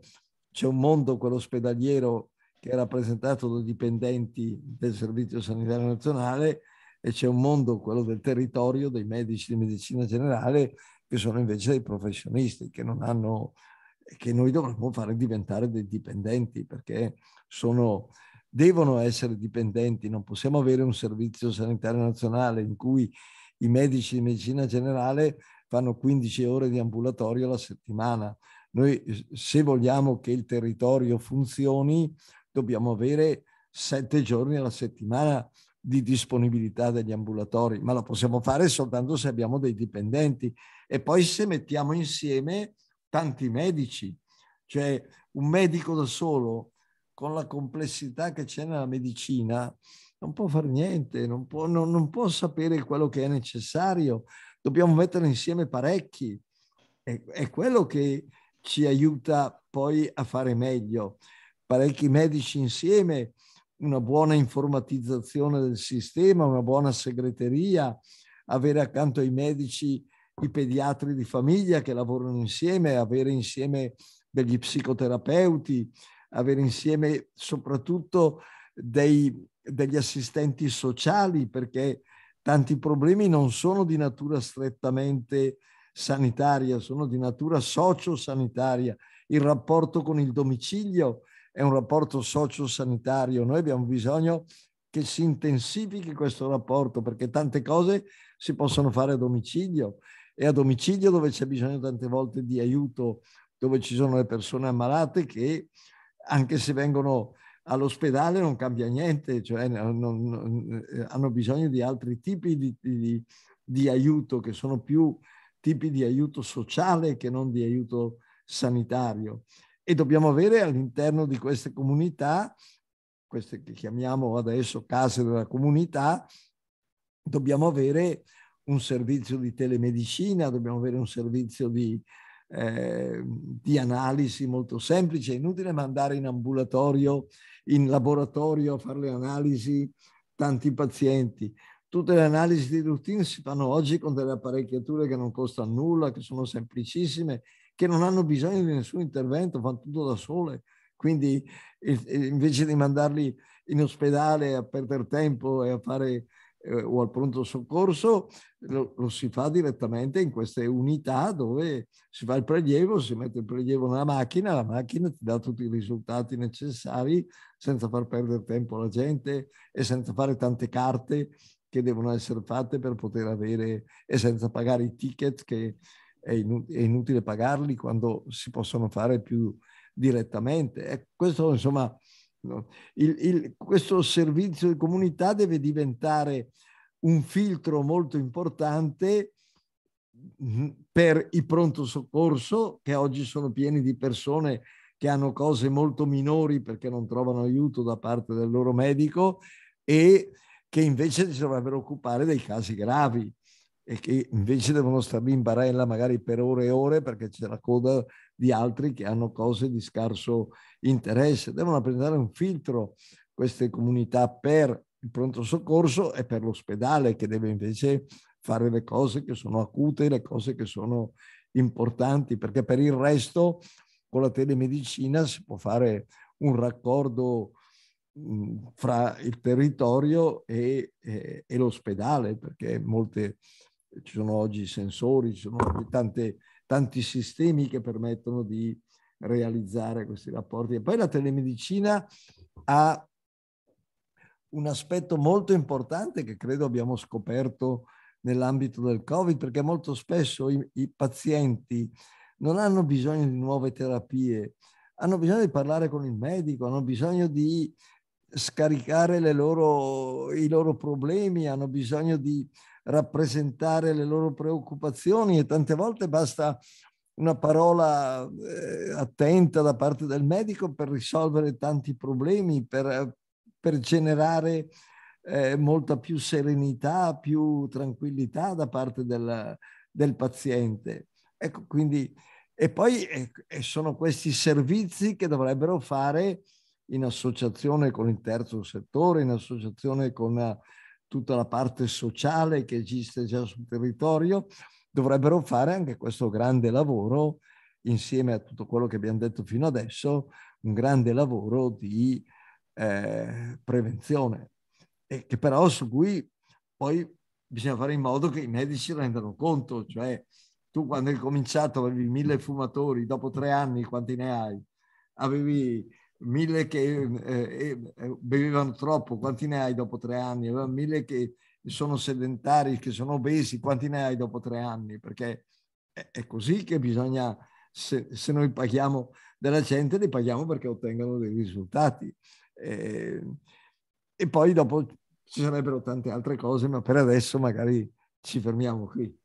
c'è un mondo, quello ospedaliero, che è rappresentato da dipendenti del Servizio Sanitario Nazionale e c'è un mondo, quello del territorio, dei medici di medicina generale, che sono invece dei professionisti che non hanno che noi dovremmo fare diventare dei dipendenti perché sono, devono essere dipendenti, non possiamo avere un servizio sanitario nazionale in cui i medici di medicina generale fanno 15 ore di ambulatorio alla settimana. Noi se vogliamo che il territorio funzioni dobbiamo avere sette giorni alla settimana di disponibilità degli ambulatori, ma lo possiamo fare soltanto se abbiamo dei dipendenti e poi se mettiamo insieme tanti medici, cioè un medico da solo con la complessità che c'è nella medicina non può fare niente, non può, non, non può sapere quello che è necessario, dobbiamo mettere insieme parecchi, è, è quello che ci aiuta poi a fare meglio parecchi medici insieme, una buona informatizzazione del sistema, una buona segreteria, avere accanto ai medici i pediatri di famiglia che lavorano insieme, avere insieme degli psicoterapeuti, avere insieme soprattutto dei, degli assistenti sociali, perché tanti problemi non sono di natura strettamente sanitaria, sono di natura sociosanitaria. Il rapporto con il domicilio è un rapporto socio-sanitario, noi abbiamo bisogno che si intensifichi questo rapporto perché tante cose si possono fare a domicilio e a domicilio dove c'è bisogno tante volte di aiuto, dove ci sono le persone ammalate che anche se vengono all'ospedale non cambia niente, cioè non, non, eh, hanno bisogno di altri tipi di, di, di, aiuto che sono più tipi di aiuto sociale che non di aiuto sanitario e dobbiamo avere all'interno di queste comunità, queste che chiamiamo adesso case della comunità, dobbiamo avere un servizio di telemedicina, dobbiamo avere un servizio di, eh, di analisi molto semplice, è inutile mandare in ambulatorio, in laboratorio a fare le analisi tanti pazienti. Tutte le analisi di routine si fanno oggi con delle apparecchiature che non costano nulla, che sono semplicissime che non hanno bisogno di nessun intervento, fanno tutto da sole. Quindi invece di mandarli in ospedale a perdere tempo e a fare eh, o al pronto soccorso, lo, lo, si fa direttamente in queste unità dove si fa il prelievo, si mette il prelievo nella macchina, la macchina ti dà tutti i risultati necessari senza far perdere tempo alla gente e senza fare tante carte che devono essere fatte per poter avere e senza pagare i ticket che è, inutile pagarli quando si possono fare più direttamente. E ecco, questo, insomma, il, il, questo servizio di comunità deve diventare un filtro molto importante per i pronto soccorso, che oggi sono pieni di persone che hanno cose molto minori perché non trovano aiuto da parte del loro medico e che invece si dovrebbero occupare dei casi gravi e che invece devono star lì in barella magari per ore e ore perché c'è la coda di altri che hanno cose di scarso interesse. Devono presentare un filtro queste comunità per il pronto soccorso e per l'ospedale che deve invece fare le cose che sono acute, le cose che sono importanti, perché per il resto con la telemedicina si può fare un raccordo mm, fra il territorio e, e, e l'ospedale, perché molte ci sono oggi sensori, ci sono tante, tanti sistemi che permettono di realizzare questi rapporti. E poi la telemedicina ha un aspetto molto importante che credo abbiamo scoperto nell'ambito del Covid, perché molto spesso i, i pazienti non hanno bisogno di nuove terapie, hanno bisogno di parlare con il medico, hanno bisogno di scaricare loro, i loro problemi, hanno bisogno di rappresentare le loro preoccupazioni e tante volte basta una parola eh, attenta da parte del medico per risolvere tanti problemi, per, per generare eh, molta più serenità, più tranquillità da parte della, del paziente. Ecco, quindi, e poi eh, sono questi servizi che dovrebbero fare in associazione con il terzo settore, in associazione con... Uh, tutta la parte sociale che esiste già sul territorio, dovrebbero fare anche questo grande lavoro insieme a tutto quello che abbiamo detto fino adesso, un grande lavoro di eh, prevenzione, e che però su cui poi bisogna fare in modo che i medici rendano conto, cioè tu quando hai cominciato avevi mille fumatori, dopo tre anni quanti ne hai? Avevi mille che eh, eh, eh, bevevano troppo, quanti ne hai dopo tre anni? Avevano mille che sono sedentari, che sono obesi, quanti ne hai dopo tre anni? Perché è, è così che bisogna, se, se, noi paghiamo della gente, li paghiamo perché ottengano dei risultati. Eh, e poi dopo ci sarebbero tante altre cose, ma per adesso magari ci fermiamo qui.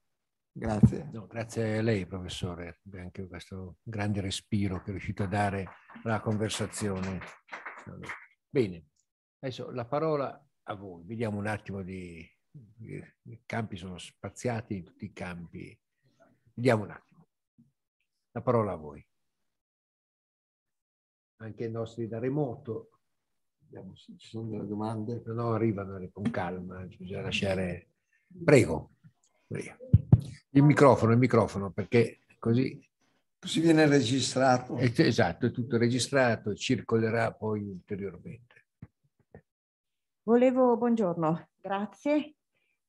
Grazie. No, grazie a lei, professore, per anche questo grande respiro che è riuscito a dare alla conversazione. Bene, adesso la parola a voi. Vediamo un attimo di... I campi sono spaziati in tutti i campi. Vediamo un attimo. La parola a voi. Anche i nostri da remoto. Vediamo se ci sono delle domande. No, arrivano con calma, bisogna lasciare... Prego. Prego. Il microfono, il microfono, perché così... Così viene registrato. Esatto, è tutto registrato e circolerà poi ulteriormente. Volevo, buongiorno, grazie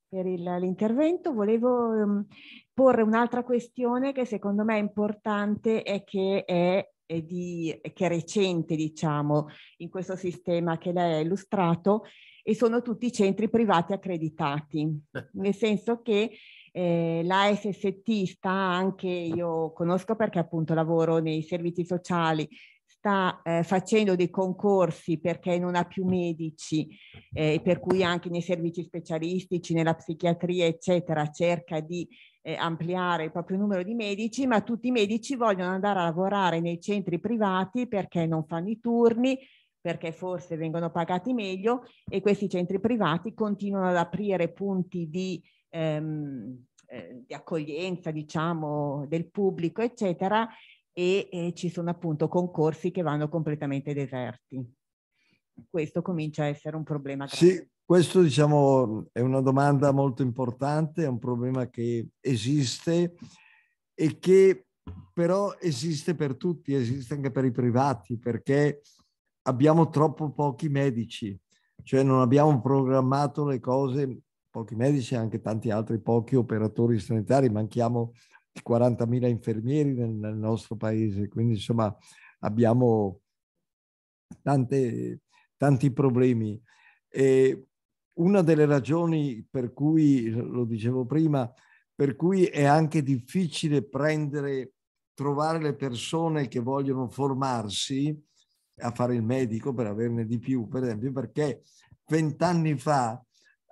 per il, l'intervento. Volevo um, porre un'altra questione che secondo me è importante e che è di, che è recente, diciamo, in questo sistema che lei ha illustrato, e sono tutti centri privati accreditati, nel senso che eh, la SST sta anche, io conosco perché appunto lavoro nei servizi sociali, sta eh, facendo dei concorsi perché non ha più medici, eh, per cui anche nei servizi specialistici, nella psichiatria, eccetera, cerca di eh, ampliare il proprio numero di medici, ma tutti i medici vogliono andare a lavorare nei centri privati perché non fanno i turni, perché forse vengono pagati meglio e questi centri privati continuano ad aprire punti di ehm, eh, di accoglienza, diciamo, del pubblico, eccetera, e, e ci sono appunto concorsi che vanno completamente deserti. Questo comincia a essere un problema. Grande. Sì, questo diciamo è una domanda molto importante, è un problema che esiste e che però esiste per tutti, esiste anche per i privati, perché abbiamo troppo pochi medici, cioè non abbiamo programmato le cose pochi medici e anche tanti altri pochi operatori sanitari, manchiamo di 40.000 infermieri nel, nel, nostro paese, quindi insomma abbiamo tante, tanti problemi. E una delle ragioni per cui, lo dicevo prima, per cui è anche difficile prendere, trovare le persone che vogliono formarsi a fare il medico per averne di più, per esempio, perché vent'anni fa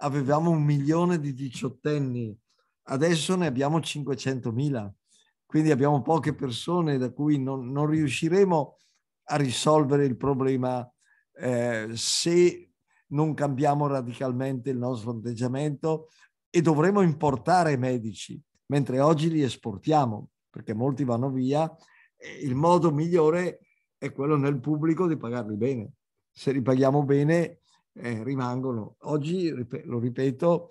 avevamo un milione di diciottenni, adesso ne abbiamo 500.000, quindi abbiamo poche persone da cui non, non riusciremo a risolvere il problema eh, se non cambiamo radicalmente il nostro atteggiamento e dovremo importare medici, mentre oggi li esportiamo, perché molti vanno via. Il modo migliore è quello nel pubblico di pagarli bene. Se li paghiamo bene, eh, rimangono, oggi, lo ripeto,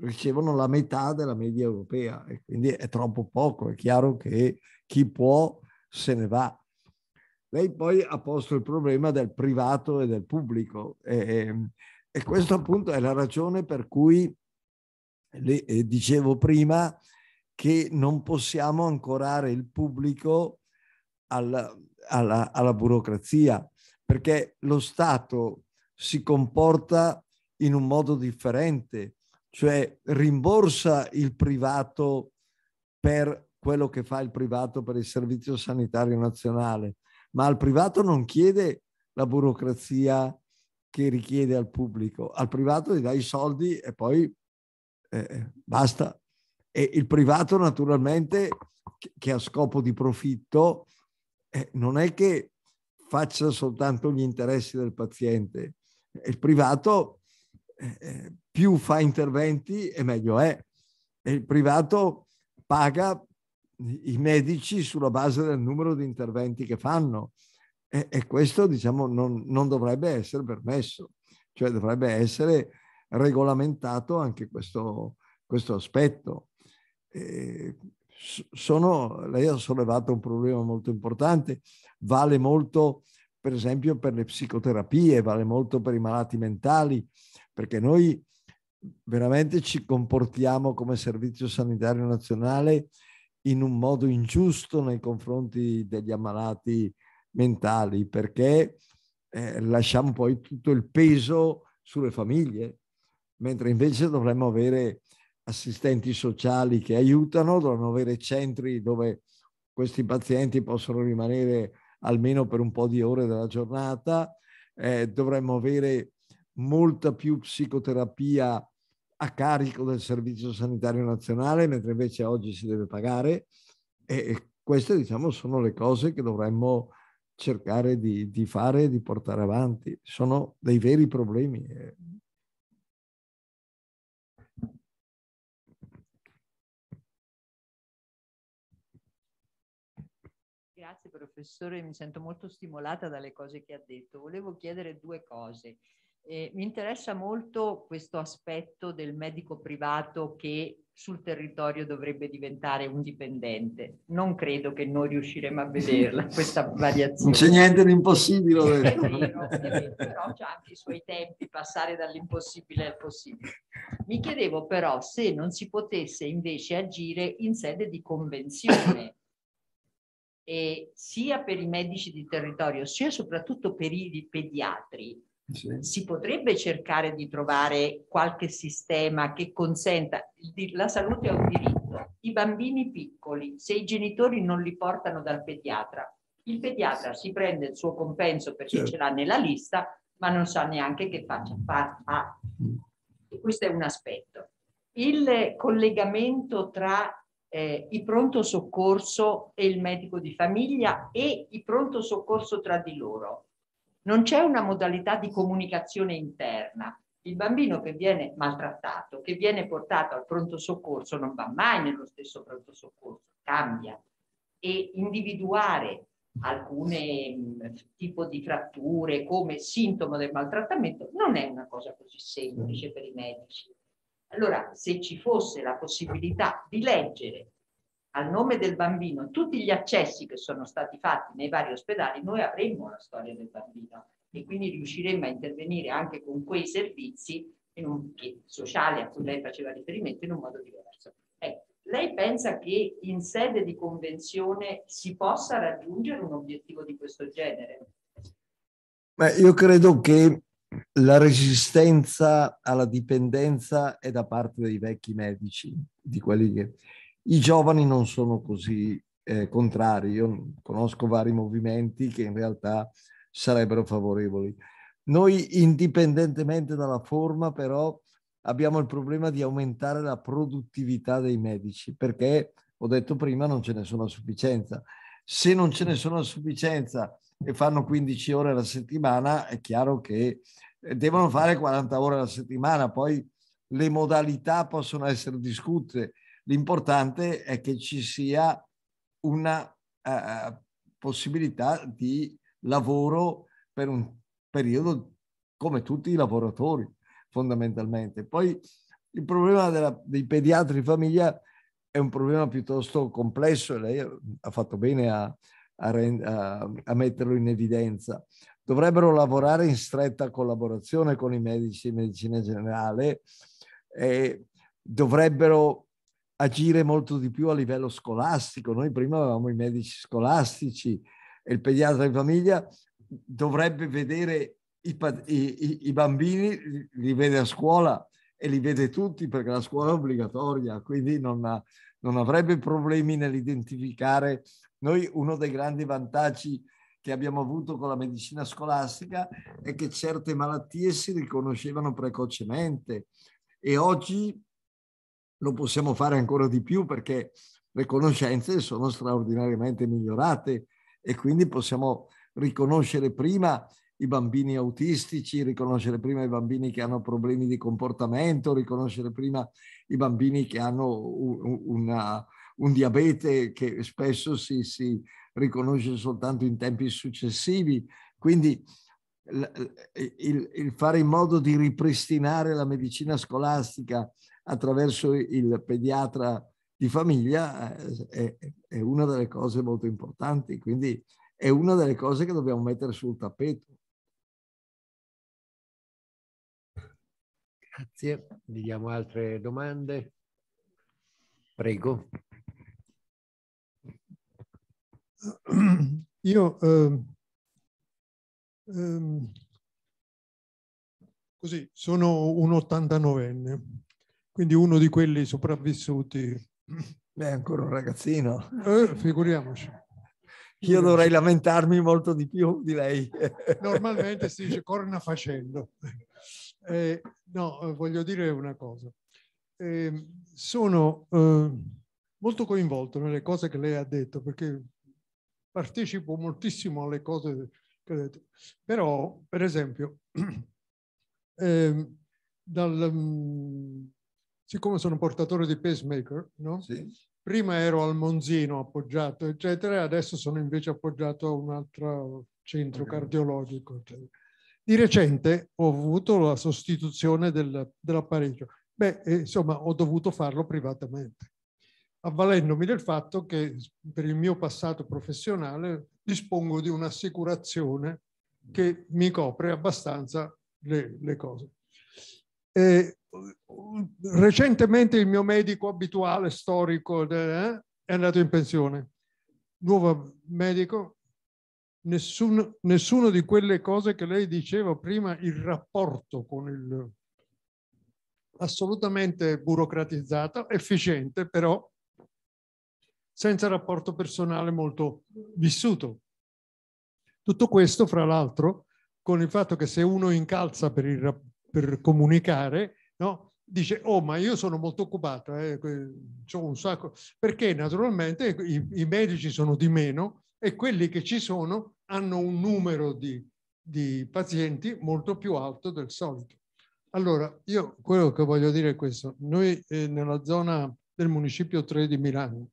ricevono la metà della media europea e quindi è troppo poco, è chiaro che chi può se ne va. Lei poi ha posto il problema del privato e del pubblico e, ehm, e questo appunto è la ragione per cui le, eh, dicevo prima che non possiamo ancorare il pubblico alla, alla, alla burocrazia perché lo Stato si comporta in un modo differente, cioè rimborsa il privato per quello che fa il privato per il Servizio Sanitario Nazionale, ma al privato non chiede la burocrazia che richiede al pubblico, al privato gli dai i soldi e poi eh, eh basta. E il privato naturalmente, che ha scopo di profitto, eh, non è che faccia soltanto gli interessi del paziente, il privato eh, eh, più fa interventi e meglio è. E il privato paga i medici sulla base del numero di interventi che fanno e, e questo diciamo non, non, dovrebbe essere permesso, cioè dovrebbe essere regolamentato anche questo, questo aspetto. Eh, sono, lei ha sollevato un problema molto importante, vale molto per esempio per le psicoterapie, vale molto per i malati mentali, perché noi veramente ci comportiamo come Servizio Sanitario Nazionale in un modo ingiusto nei confronti degli ammalati mentali, perché eh, lasciamo poi tutto il peso sulle famiglie, mentre invece dovremmo avere assistenti sociali che aiutano, dovremmo avere centri dove questi pazienti possono rimanere almeno per un po' di ore della giornata, eh, dovremmo avere molta più psicoterapia a carico del Servizio Sanitario Nazionale, mentre invece oggi si deve pagare. E queste, diciamo, sono le cose che dovremmo cercare di, di fare e di portare avanti. Sono dei veri problemi. Eh. professore, mi sento molto stimolata dalle cose che ha detto. Volevo chiedere due cose. Eh, mi interessa molto questo aspetto del medico privato che sul territorio dovrebbe diventare un dipendente. Non credo che noi riusciremo a vederla questa variazione. Non c'è niente di impossibile. È vero, è vero, però c'è anche i suoi tempi, passare dall'impossibile al possibile. Mi chiedevo però se non si potesse invece agire in sede di convenzione eh, sia per i medici di territorio, sia soprattutto per i pediatri, sì. si potrebbe cercare di trovare qualche sistema che consenta, la salute è un diritto, i bambini piccoli, se i genitori non li portano dal pediatra, il pediatra si prende il suo compenso perché certo. ce l'ha nella lista, ma non sa neanche che faccia fa, ah. Questo è un aspetto. Il collegamento tra eh, i pronto soccorso e il medico di famiglia e i pronto soccorso tra di loro. Non c'è una modalità di comunicazione interna. Il bambino che viene maltrattato, che viene portato al pronto soccorso, non va mai nello stesso pronto soccorso, cambia. E individuare alcune mm, tipi di fratture come sintomo del maltrattamento non è una cosa così semplice per i medici. Allora, se ci fosse la possibilità di leggere al nome del bambino tutti gli accessi che sono stati fatti nei vari ospedali, noi avremmo la storia del bambino e quindi riusciremmo a intervenire anche con quei servizi un, sociali a cui lei faceva riferimento in un modo diverso. Ecco, lei pensa che in sede di convenzione si possa raggiungere un obiettivo di questo genere? Beh, io credo che la resistenza alla dipendenza è da parte dei vecchi medici, di quelli che... I giovani non sono così eh, contrari, io conosco vari movimenti che in realtà sarebbero favorevoli. Noi, indipendentemente dalla forma, però, abbiamo il problema di aumentare la produttività dei medici, perché, ho detto prima, non ce ne sono a sufficienza. Se non ce ne sono a sufficienza e fanno 15 ore alla settimana, è chiaro che eh, devono fare 40 ore alla settimana, poi le modalità possono essere discusse. L'importante è che ci sia una eh, possibilità di lavoro per un periodo come tutti i lavoratori fondamentalmente. Poi il problema della, dei pediatri in famiglia è un problema piuttosto complesso e lei ha fatto bene a, a, rend- a, a metterlo in evidenza. Dovrebbero lavorare in stretta collaborazione con i medici di medicina generale e dovrebbero agire molto di più a livello scolastico. Noi prima avevamo i medici scolastici e il pediatra di famiglia dovrebbe vedere i, i, i, bambini, li vede a scuola e li vede tutti perché la scuola è obbligatoria, quindi non, ha, non avrebbe problemi nell'identificare noi uno dei grandi vantaggi che abbiamo avuto con la medicina scolastica è che certe malattie si riconoscevano precocemente e oggi lo possiamo fare ancora di più perché le conoscenze sono straordinariamente migliorate e quindi possiamo riconoscere prima i bambini autistici, riconoscere prima i bambini che hanno problemi di comportamento, riconoscere prima i bambini che hanno una, un diabete che spesso si, si riconosce soltanto in tempi successivi. Quindi il, il, fare in modo di ripristinare la medicina scolastica attraverso il pediatra di famiglia eh, è, è una delle cose molto importanti, quindi è una delle cose che dobbiamo mettere sul tappeto. Grazie, vediamo altre domande. Prego io eh, eh, così sono un 89enne, quindi uno di quelli sopravvissuti. Beh, ancora un ragazzino. Eh, figuriamoci. Io dovrei lamentarmi molto di più di lei. Normalmente si dice corna facendo. Eh, no, eh, voglio dire una cosa. Eh, sono eh, molto coinvolto nelle cose che lei ha detto perché partecipo moltissimo alle cose che ho detto. Però, per esempio, eh, dal, mm, siccome sono portatore di pacemaker, no? sì. prima ero al Monzino appoggiato, eccetera, adesso sono invece appoggiato a un altro centro okay. cardiologico. Eccetera. Di recente ho avuto la sostituzione del, dell'apparecchio. Beh, eh, insomma, ho dovuto farlo privatamente avvalendomi del fatto che per il mio passato professionale dispongo di un'assicurazione che mi copre abbastanza le, le cose. E, recentemente il mio medico abituale, storico, eh, è andato in pensione. Nuovo medico, nessun, nessuno di quelle cose che lei diceva prima, il rapporto con il assolutamente burocratizzato, efficiente però senza rapporto personale molto vissuto. Tutto questo, fra l'altro, con il fatto che se uno incalza per, il, per comunicare, no? dice, oh, ma io sono molto occupato, eh, ho un sacco, perché naturalmente i, i, medici sono di meno e quelli che ci sono hanno un numero di, di pazienti molto più alto del solito. Allora, io quello che voglio dire è questo. Noi eh, nella zona del municipio 3 di Milano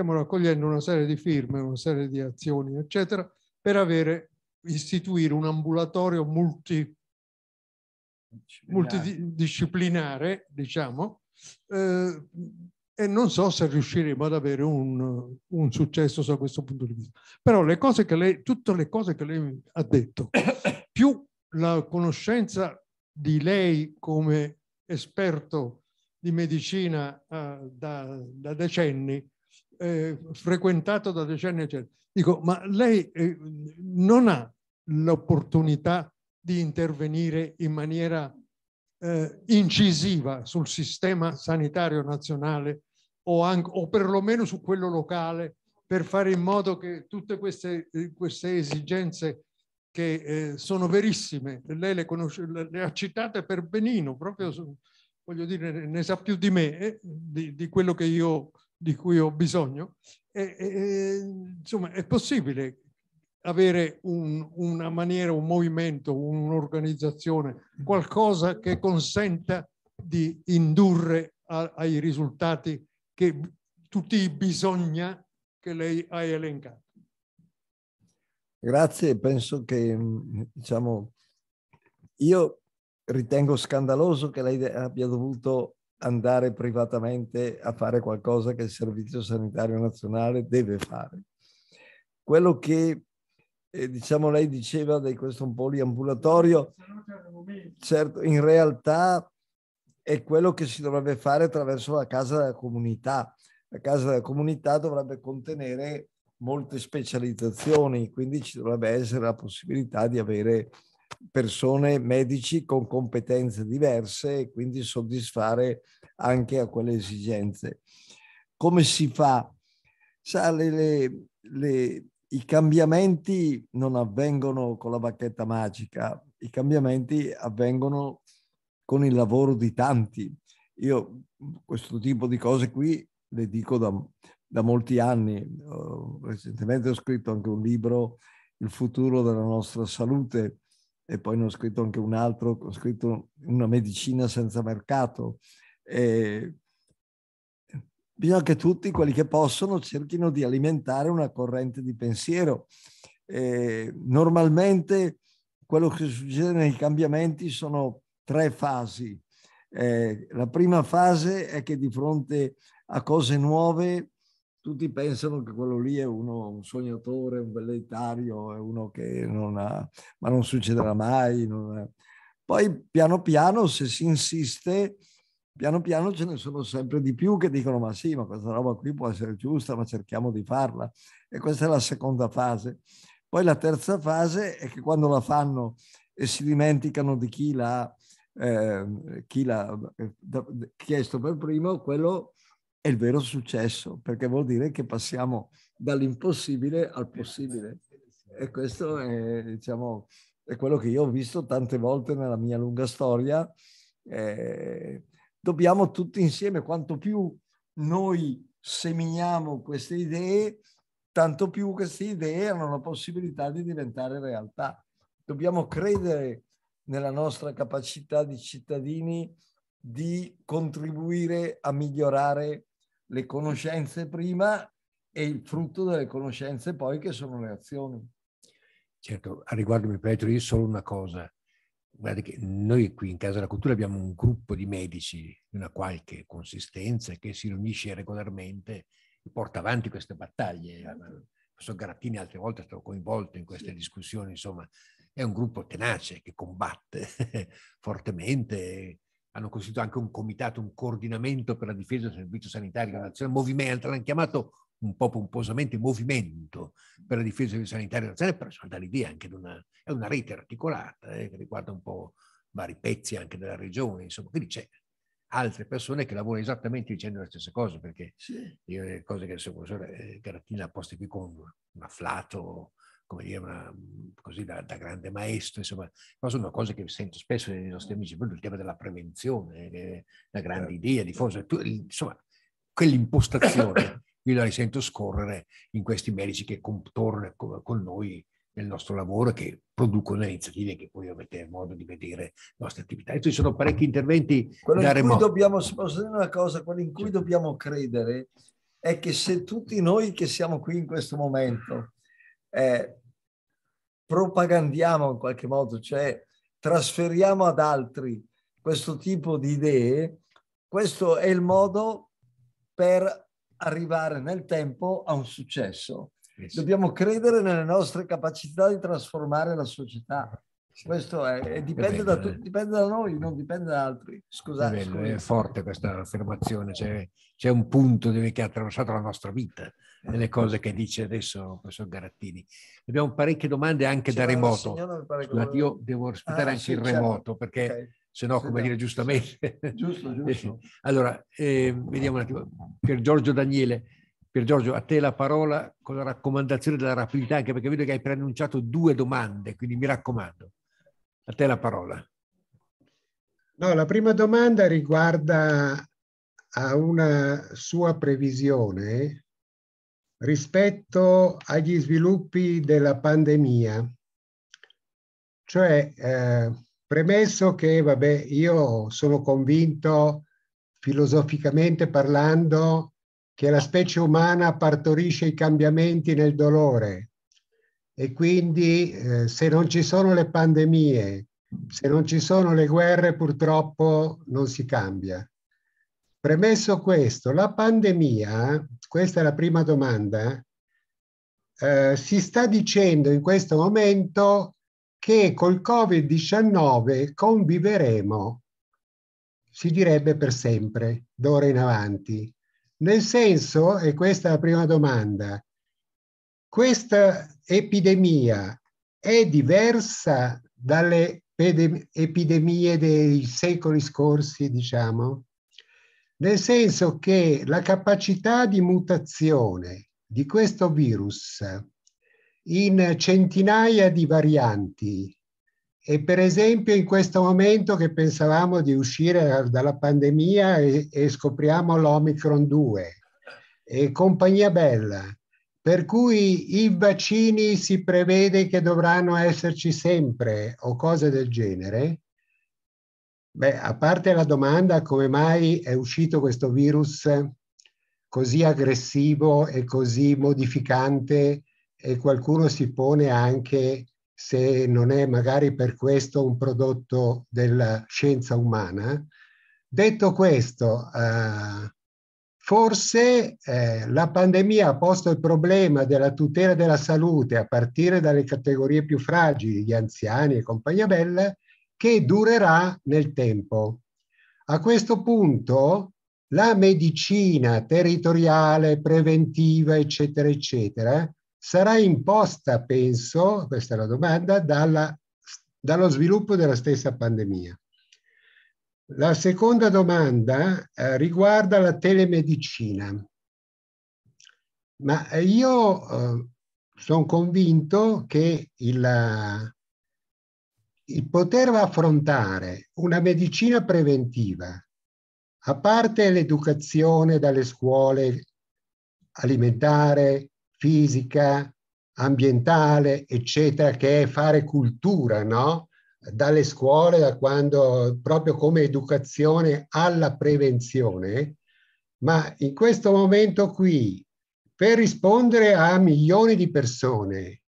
stiamo raccogliendo una serie di firme, una serie di azioni, eccetera, per avere, istituire un ambulatorio multi, multidisciplinare, diciamo, eh, e non so se riusciremo ad avere un, un, successo da questo punto di vista. Però le cose che lei, tutte le cose che lei ha detto, più la conoscenza di lei come esperto di medicina eh, da, da, decenni eh, frequentato da decenni, eccetera. Dico, ma lei eh, non ha l'opportunità di intervenire in maniera eh, incisiva sul sistema sanitario nazionale o, anche, o perlomeno su quello locale per fare in modo che tutte queste, eh, queste esigenze che eh, sono verissime, lei le, conosce, le, ha citate per benino, proprio voglio dire, ne sa più di me, eh, di, di, quello che io di cui ho bisogno, e, e, insomma è possibile avere un, una maniera, un movimento, un'organizzazione, qualcosa che consenta di indurre a, ai risultati che tutti i bisogna che lei ha elencato. Grazie, penso che mm, diciamo io ritengo scandaloso che lei abbia dovuto andare privatamente a fare qualcosa che il Servizio Sanitario Nazionale deve fare. Quello che eh, diciamo lei diceva di questo un poliambulatorio, certo, in realtà è quello che si dovrebbe fare attraverso la casa della comunità. La casa della comunità dovrebbe contenere molte specializzazioni, quindi ci dovrebbe essere la possibilità di avere persone, medici con competenze diverse e quindi soddisfare anche a quelle esigenze. Come si fa? Sa, le, le, le, I cambiamenti non avvengono con la bacchetta magica, i cambiamenti avvengono con il lavoro di tanti. Io questo tipo di cose qui le dico da, da molti anni. Recentemente ho scritto anche un libro, Il futuro della nostra salute, e poi ne ho scritto anche un altro, ho scritto una medicina senza mercato. E bisogna che tutti quelli che possono cerchino di alimentare una corrente di pensiero. E normalmente quello che succede nei cambiamenti sono tre fasi. Eh, la prima fase è che di fronte a cose nuove tutti pensano che quello lì è uno, un sognatore, un velleitario, è uno che non ha, ma non succederà mai. Non Poi piano piano, se si insiste, piano piano ce ne sono sempre di più che dicono ma sì, ma questa roba qui può essere giusta, ma cerchiamo di farla. E questa è la seconda fase. Poi la terza fase è che quando la fanno e si dimenticano di chi l'ha, eh, chi l'ha eh, chiesto per primo, quello è il vero successo, perché vuol dire che passiamo dall'impossibile al possibile. E questo è, diciamo, è quello che io ho visto tante volte nella mia lunga storia. Eh, dobbiamo tutti insieme, quanto più noi seminiamo queste idee, tanto più queste idee hanno la possibilità di diventare realtà. Dobbiamo credere nella nostra capacità di cittadini di contribuire a migliorare le conoscenze prima e il frutto delle conoscenze poi che sono le azioni. Certo, a riguardo mi permetto di solo una cosa. Guardate che noi qui in Casa della Cultura abbiamo un gruppo di medici di una qualche consistenza che si riunisce regolarmente e porta avanti queste battaglie. Il professor Garattini altre volte è stato coinvolto in queste sì. discussioni, insomma è un gruppo tenace che combatte fortemente hanno costituito anche un comitato, un coordinamento per la difesa del servizio sanitario nazionale, movimento, l'hanno chiamato un po' pomposamente movimento per la difesa del servizio sanitario nazionale, però sono dall'idea anche di una, è una rete articolata eh, che riguarda un po' vari pezzi anche della regione, insomma, quindi c'è altre persone che lavorano esattamente dicendo le stesse cose, perché sì. io le cose che il suo professore eh, Garattina ha posto qui con un afflato come dire, una, così da, da, grande maestro, insomma, ma sono cose che sento spesso nei nostri amici, proprio il tema della prevenzione, la grande certo. idea di forza, insomma, quell'impostazione io la sento scorrere in questi medici che contornano con noi nel nostro lavoro che producono iniziative che poi avete modo di vedere le nostre attività. E ci sono parecchi interventi quello da in remoto. Dobbiamo, posso dire una cosa, quello in cui certo. dobbiamo credere è che se tutti noi che siamo qui in questo momento eh, propagandiamo in qualche modo, cioè trasferiamo ad altri questo tipo di idee, questo è il modo per arrivare nel tempo a un successo. Sì. Dobbiamo credere nelle nostre capacità di trasformare la società. Questo è, dipende, è bello, da, tu, dipende da noi, non dipende da altri. Scusate. È, bello, è forte questa affermazione, c'è, c'è un punto che ha attraversato la nostra vita le cose che dice adesso il professor Garattini. Abbiamo parecchie domande anche da remoto. Scusate, io devo ah, aspettare ah, anche sì, il certo. remoto certo. perché okay. se no, come dire, certo. giustamente. Giusto, giusto. Eh, allora, eh, vediamo un attimo. Per Giorgio Daniele, per Giorgio, a te la parola con la raccomandazione della rapidità, anche perché vedo che hai preannunciato due domande, quindi mi raccomando. A te la parola. No, la prima domanda riguarda a una sua previsione rispetto agli sviluppi della pandemia. Cioè, eh, premesso che, vabbè, io sono convinto, filosoficamente parlando, che la specie umana partorisce i cambiamenti nel dolore e quindi eh, se non ci sono le pandemie, se non ci sono le guerre, purtroppo non si cambia. Premesso questo, la pandemia, questa è la prima domanda, eh, si sta dicendo in questo momento che col Covid-19 conviveremo, si direbbe per sempre, d'ora in avanti. Nel senso, e questa è la prima domanda, questa epidemia è diversa dalle epidemie dei secoli scorsi, diciamo? nel senso che la capacità di mutazione di questo virus in centinaia di varianti e per esempio in questo momento che pensavamo di uscire dalla pandemia e, e scopriamo l'Omicron 2 e compagnia bella, per cui i vaccini si prevede che dovranno esserci sempre o cose del genere, Beh, a parte la domanda come mai è uscito questo virus così aggressivo e così modificante e qualcuno si pone anche se non è magari per questo un prodotto della scienza umana. Detto questo, eh, forse eh, la pandemia ha posto il problema della tutela della salute a partire dalle categorie più fragili, gli anziani e compagnia bella, che durerà nel tempo. A questo punto la medicina territoriale, preventiva, eccetera, eccetera, sarà imposta, penso, questa è la domanda, dalla, dallo sviluppo della stessa pandemia. La seconda domanda eh, riguarda la telemedicina. Ma io eh, sono convinto che il, il poter affrontare una medicina preventiva, a parte l'educazione dalle scuole alimentare, fisica, ambientale, eccetera, che è fare cultura, no? Dalle scuole, da quando, proprio come educazione alla prevenzione, ma in questo momento qui, per rispondere a milioni di persone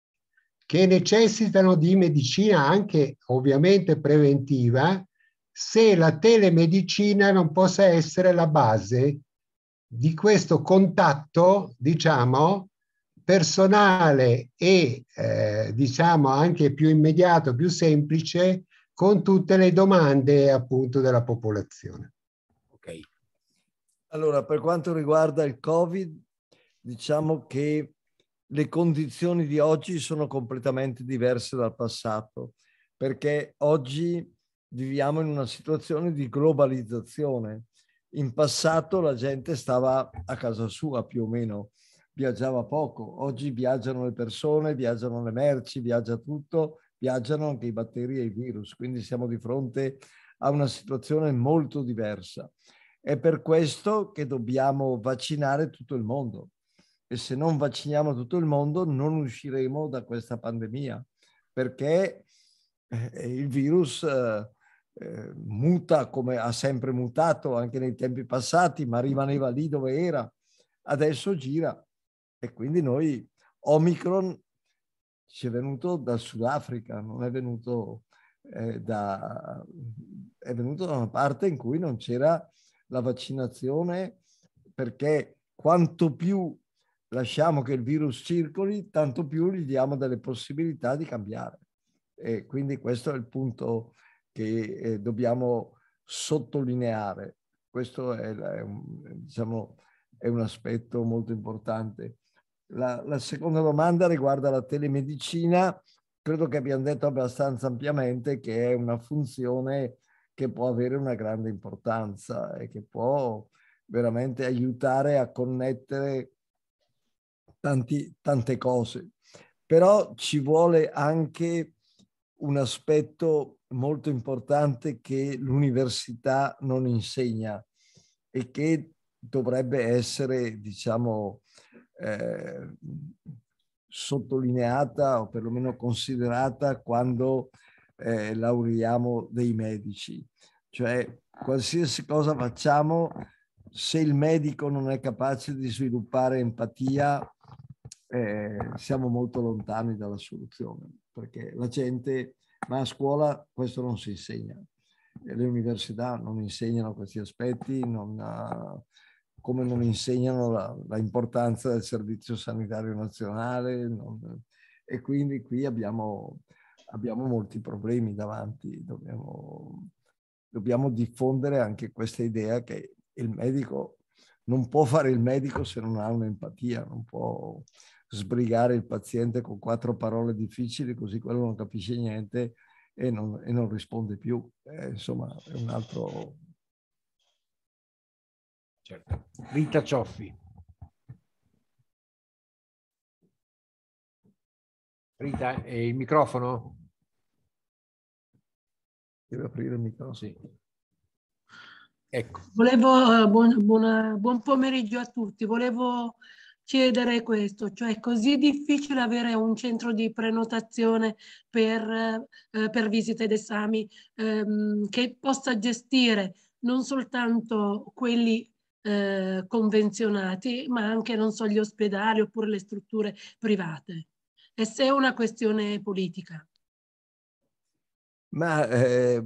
che necessitano di medicina anche ovviamente preventiva, se la telemedicina non possa essere la base di questo contatto, diciamo, personale e eh, diciamo anche più immediato, più semplice con tutte le domande appunto della popolazione. Ok. Allora, per quanto riguarda il Covid, diciamo che le condizioni di oggi sono completamente diverse dal passato, perché oggi viviamo in una situazione di globalizzazione. In passato la gente stava a casa sua più o meno, viaggiava poco, oggi viaggiano le persone, viaggiano le merci, viaggia tutto, viaggiano anche i batteri e i virus, quindi siamo di fronte a una situazione molto diversa. È per questo che dobbiamo vaccinare tutto il mondo e se non vacciniamo tutto il mondo non usciremo da questa pandemia perché eh, il virus eh, eh, muta come ha sempre mutato anche nei tempi passati, ma rimaneva lì dove era, adesso gira e quindi noi Omicron ci è venuto dal Sudafrica, non è venuto eh, da è venuto da una parte in cui non c'era la vaccinazione perché quanto più lasciamo che il virus circoli, tanto più gli diamo delle possibilità di cambiare. E quindi questo è il punto che eh, dobbiamo sottolineare. Questo è, è, diciamo, è, un aspetto molto importante. La, la, seconda domanda riguarda la telemedicina. Credo che abbiamo detto abbastanza ampiamente che è una funzione che può avere una grande importanza e che può veramente aiutare a connettere tanti, tante cose, però ci vuole anche un aspetto molto importante che l'università non insegna e che dovrebbe essere, diciamo, eh, sottolineata o perlomeno considerata quando eh, laureiamo dei medici. Cioè, qualsiasi cosa facciamo, se il medico non è capace di sviluppare empatia, eh, siamo molto lontani dalla soluzione, perché la gente, ma a scuola questo non si insegna, le università non insegnano questi aspetti, non ha, ah, come non insegnano la, la, importanza del servizio sanitario nazionale non, e quindi qui abbiamo, abbiamo, molti problemi davanti, dobbiamo, dobbiamo diffondere anche questa idea che il medico non può fare il medico se non ha un'empatia, non può sbrigare il paziente con quattro parole difficili così quello non capisce niente e non, e non risponde più. Eh, insomma, è un altro... Certo. Rita Cioffi. Rita, è il microfono? Deve aprire il microfono. Sì. Ecco. Volevo, eh, buon, buon, buon pomeriggio a tutti. Volevo chiedere questo, cioè è così difficile avere un centro di prenotazione per, eh, per visite ed esami ehm, che possa gestire non soltanto quelli eh, convenzionati, ma anche, non so, gli ospedali oppure le strutture private. E se è una questione politica? Ma eh,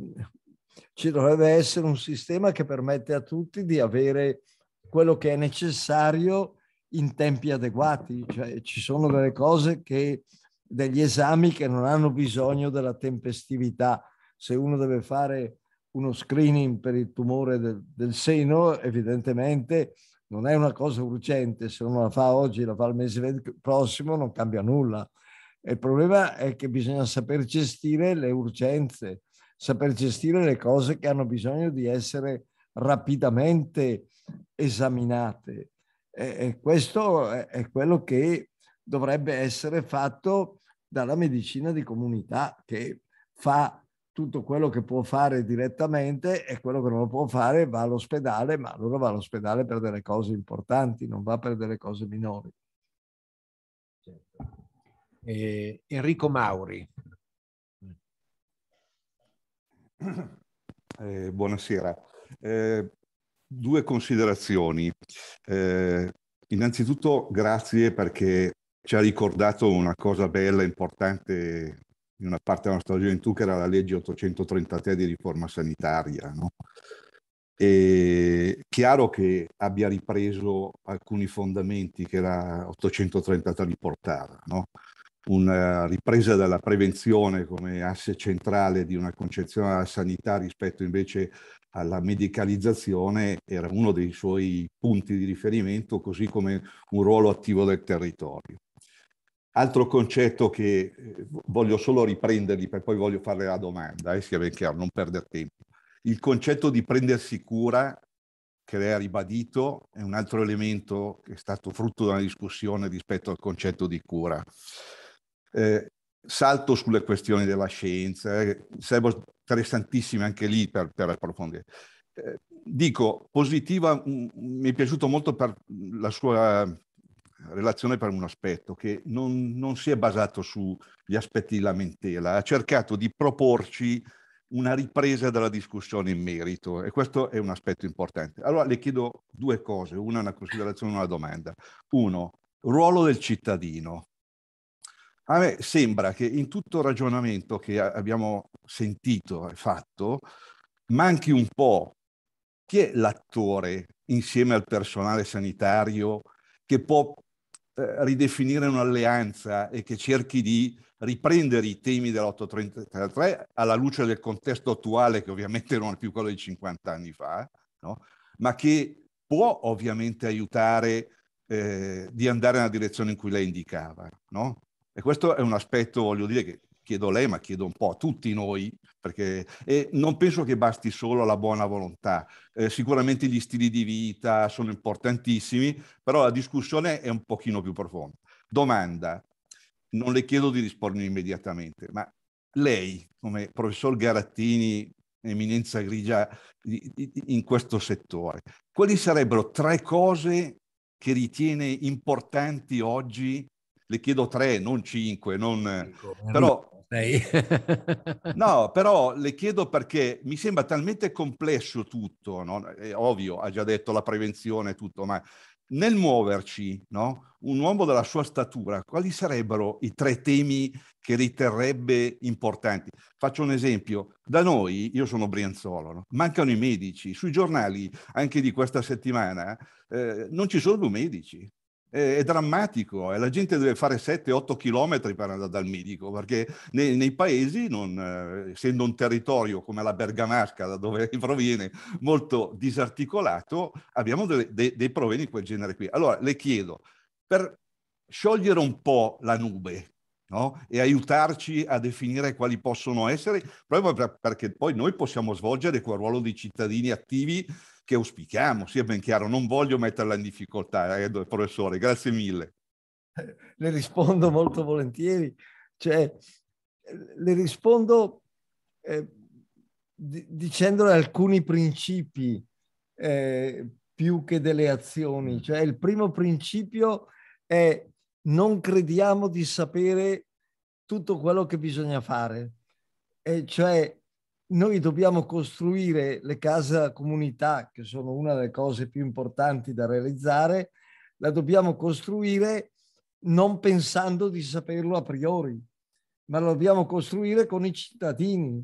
ci dovrebbe essere un sistema che permette a tutti di avere quello che è necessario in tempi adeguati, cioè ci sono delle cose che, degli esami che non hanno bisogno della tempestività. Se uno deve fare uno screening per il tumore del, del seno, evidentemente non è una cosa urgente, se uno la fa oggi, la fa il mese prossimo, non cambia nulla. Il problema è che bisogna saper gestire le urgenze, saper gestire le cose che hanno bisogno di essere rapidamente esaminate. E questo è quello che dovrebbe essere fatto dalla medicina di comunità che fa tutto quello che può fare direttamente e quello che non lo può fare va all'ospedale, ma allora va all'ospedale per delle cose importanti, non va per delle cose minori. Eh, Enrico Mauri. Eh, buonasera. Eh, due considerazioni. Eh, innanzitutto grazie perché ci ha ricordato una cosa bella, importante in una parte della nostra gioventù che era la legge 833 di riforma sanitaria. No? È chiaro che abbia ripreso alcuni fondamenti che la 833 riportava, no? una ripresa della prevenzione come asse centrale di una concezione della sanità rispetto invece alla medicalizzazione era uno dei suoi punti di riferimento, così come un ruolo attivo del territorio. Altro concetto che eh, voglio solo riprendergli, per poi voglio fare la domanda, eh, sia ben chiaro, non perdere tempo. Il concetto di prendersi cura, che lei ha ribadito, è un altro elemento che è stato frutto di una discussione rispetto al concetto di cura. Eh, salto sulle questioni della scienza, eh, sarebbero interessantissime anche lì per, per approfondire. Eh, dico, positiva, mh, mm, mm, mi è piaciuto molto per la sua relazione per un aspetto che non, non si è basato sugli aspetti di lamentela, ha cercato di proporci una ripresa della discussione in merito e questo è un aspetto importante. Allora le chiedo due cose, una una considerazione e una domanda. Uno, ruolo del cittadino. A me sembra che in tutto il ragionamento che abbiamo sentito e fatto manchi un po' chi è l'attore insieme al personale sanitario che può eh, ridefinire un'alleanza e che cerchi di riprendere i temi dell'833 alla luce del contesto attuale che ovviamente non è più quello di 50 anni fa, no? ma che può ovviamente aiutare eh, di andare nella direzione in cui lei indicava. No? E questo è un aspetto, voglio dire, che chiedo a lei, ma chiedo un po' a tutti noi, perché e non penso che basti solo la buona volontà. Eh, sicuramente gli stili di vita sono importantissimi, però la discussione è un pochino più profonda. Domanda, non le chiedo di rispondere immediatamente, ma lei, come professor Garattini, eminenza grigia in questo settore, quali sarebbero tre cose che ritiene importanti oggi le chiedo tre, non cinque, non... Dico, eh, eh, però... no, però le chiedo perché mi sembra talmente complesso tutto, no? è ovvio, ha già detto la prevenzione e tutto, ma nel muoverci, no? un uomo della sua statura, quali sarebbero i tre temi che riterrebbe importanti? Faccio un esempio, da noi, io sono brianzolo, no? mancano i medici, sui giornali anche di questa settimana eh, non ci sono più medici, è, è drammatico e eh. la gente deve fare 7-8 chilometri per andare dal medico, perché nei, nei paesi, non, eh, essendo un territorio come la Bergamasca, da dove proviene, molto disarticolato, abbiamo dei, dei, dei problemi di quel genere qui. Allora, le chiedo, per sciogliere un po' la nube, No? e aiutarci a definire quali possono essere, proprio perché poi noi possiamo svolgere quel ruolo di cittadini attivi che auspichiamo, sia ben chiaro, non voglio metterla in difficoltà, eh, professore, grazie mille. Le rispondo molto volentieri, cioè le rispondo eh, dicendole alcuni principi eh, più che delle azioni, mm. cioè il primo principio è non crediamo di sapere tutto quello che bisogna fare, e cioè noi dobbiamo costruire le case della comunità, che sono una delle cose più importanti da realizzare, la dobbiamo costruire non pensando di saperlo a priori, ma la dobbiamo costruire con i cittadini,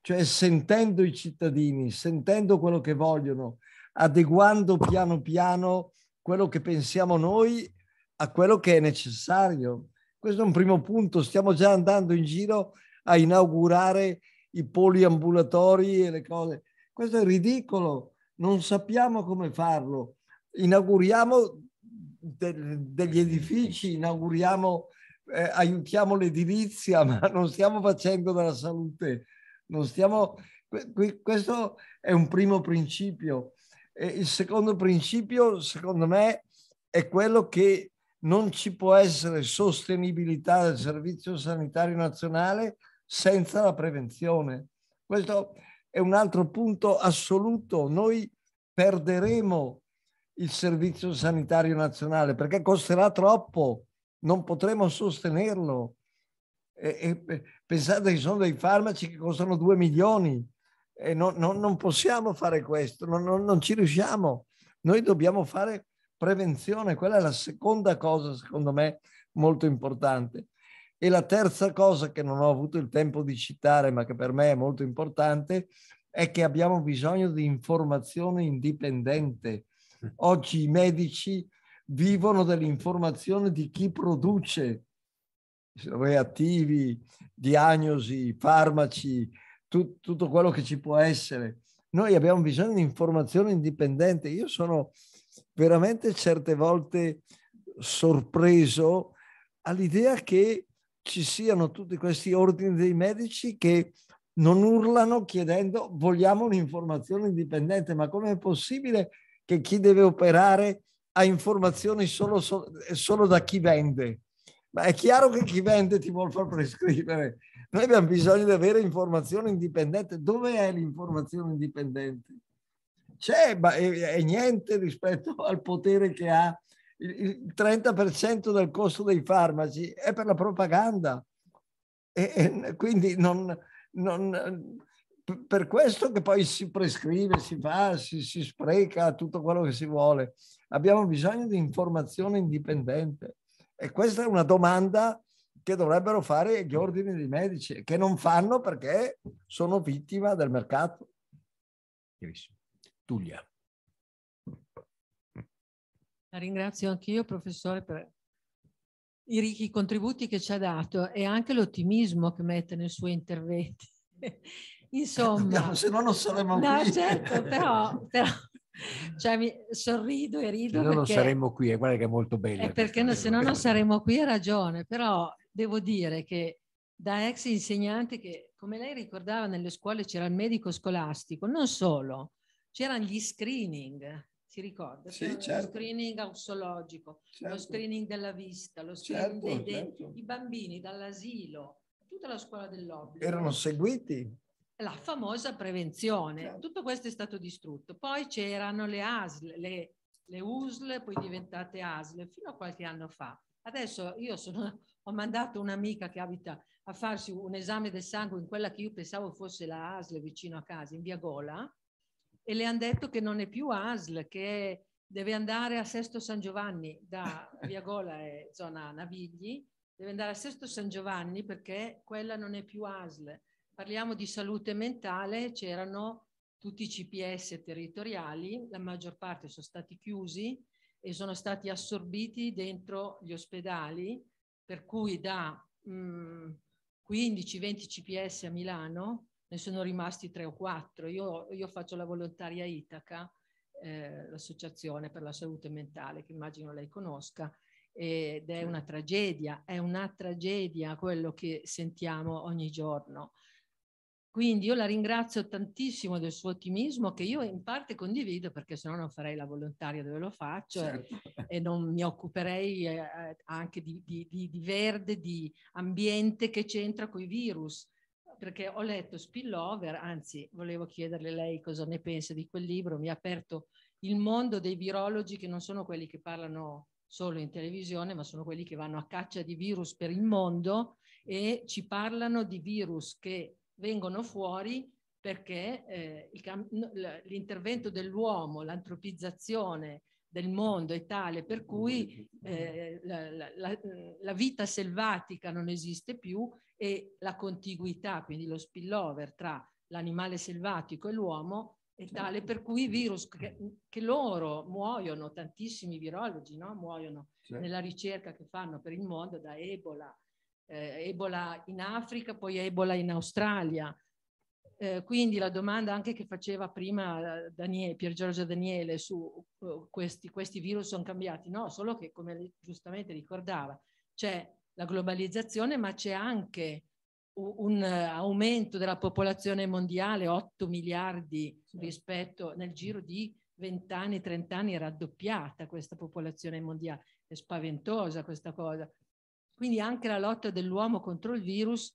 cioè sentendo i cittadini, sentendo quello che vogliono, adeguando piano piano quello che pensiamo noi a quello che è necessario. Questo è un primo punto, stiamo già andando in giro a inaugurare i poliambulatori e le cose. Questo è ridicolo, non sappiamo come farlo. Inauguriamo de- degli edifici, inauguriamo, eh, aiutiamo l'edilizia, ma non stiamo facendo della salute. Non stiamo... Questo è un primo principio. E il secondo principio, secondo me, è quello che non ci può essere sostenibilità del Servizio Sanitario Nazionale senza la prevenzione. Questo è un altro punto assoluto. Noi perderemo il Servizio Sanitario Nazionale perché costerà troppo, non potremo sostenerlo. E, e, pensate ci sono dei farmaci che costano 2 milioni e non, non, non possiamo fare questo, non, non ci riusciamo. Noi dobbiamo fare prevenzione, quella è la seconda cosa secondo me molto importante. E la terza cosa che non ho avuto il tempo di citare, ma che per me è molto importante, è che abbiamo bisogno di informazione indipendente. Oggi i medici vivono dell'informazione di chi produce reattivi, diagnosi, farmaci, tu, tutto quello che ci può essere. Noi abbiamo bisogno di informazione indipendente. Io sono veramente certe volte sorpreso all'idea che ci siano tutti questi ordini dei medici che non urlano chiedendo vogliamo un'informazione indipendente, ma come è possibile che chi deve operare ha informazioni solo, solo da chi vende? Ma è chiaro che chi vende ti vuole far prescrivere. Noi abbiamo bisogno di avere informazione indipendente. Dove è l'informazione indipendente? C'è, ma è, è niente rispetto al potere che ha il 30% del costo dei farmaci è per la propaganda. E, e quindi non, non, per questo che poi si prescrive, si fa, si, si spreca tutto quello che si vuole. Abbiamo bisogno di informazione indipendente. E questa è una domanda che dovrebbero fare gli ordini dei medici, che non fanno perché sono vittima del mercato. Chiarissimo. Tulia ringrazio anch'io, professore, per i ricchi contributi che ci ha dato e anche l'ottimismo che mette nei suoi interventi. Insomma, Dobbiamo, se no non saremmo no, qui. Certo, però, però cioè, mi sorrido e rido. Se no non saremmo qui, eh, guarda che è molto bello. perché no, se no non saremmo qui, ha ragione, però devo dire che da ex insegnante che, come lei ricordava, nelle scuole c'era il medico scolastico, non solo, c'erano gli screening si ricorda? Sì, certo. Lo screening aussologico, certo. lo screening della vista, lo screening certo, dei, certo. dei bambini dall'asilo, tutta la scuola dell'obbligo. Erano seguiti. La famosa prevenzione. Certo. Tutto questo è stato distrutto. Poi c'erano le ASL, le, le USL, poi diventate ASL, fino a qualche anno fa. Adesso io sono, ho mandato un'amica che abita a farsi un esame del sangue in quella che io pensavo fosse la ASL vicino a casa, in via Gola, e le hanno detto che non è più ASL, che deve andare a Sesto San Giovanni da Via Gola e zona Navigli, deve andare a Sesto San Giovanni perché quella non è più ASL. Parliamo di salute mentale, c'erano tutti i CPS territoriali, la maggior parte sono stati chiusi e sono stati assorbiti dentro gli ospedali, per cui da 15-20 mm, CPS a Milano ne sono rimasti tre o quattro. Io, io faccio la volontaria Itaca, eh, l'associazione per la salute mentale, che immagino lei conosca, ed è una tragedia, è una tragedia quello che sentiamo ogni giorno. Quindi io la ringrazio tantissimo del suo ottimismo che io in parte condivido perché se no non farei la volontaria dove lo faccio certo. e, e, non mi occuperei eh, anche di, di, di, di, verde, di ambiente che c'entra con i virus perché ho letto Spillover, anzi volevo chiederle lei cosa ne pensa di quel libro, mi ha aperto il mondo dei virologi che non sono quelli che parlano solo in televisione, ma sono quelli che vanno a caccia di virus per il mondo e ci parlano di virus che vengono fuori perché eh, l'intervento dell'uomo, l'antropizzazione del mondo è tale per cui eh, la, la, la, vita selvatica non esiste più e la contiguità, quindi lo spillover tra l'animale selvatico e l'uomo è certo. tale per cui i mm. virus che, che loro muoiono, tantissimi virologi no? muoiono certo. nella ricerca che fanno per il mondo da Ebola, eh, Ebola in Africa, poi Ebola in Australia. Eh, quindi la domanda anche che faceva prima eh, Daniele, Pier Giorgio Daniele su uh, questi, questi virus sono cambiati, no, solo che come giustamente ricordava, c'è la globalizzazione, ma c'è anche un eh, aumento della popolazione mondiale, 8 miliardi rispetto nel giro di 20 anni, 30 anni è raddoppiata questa popolazione mondiale, è spaventosa questa cosa. Quindi anche la lotta dell'uomo contro il virus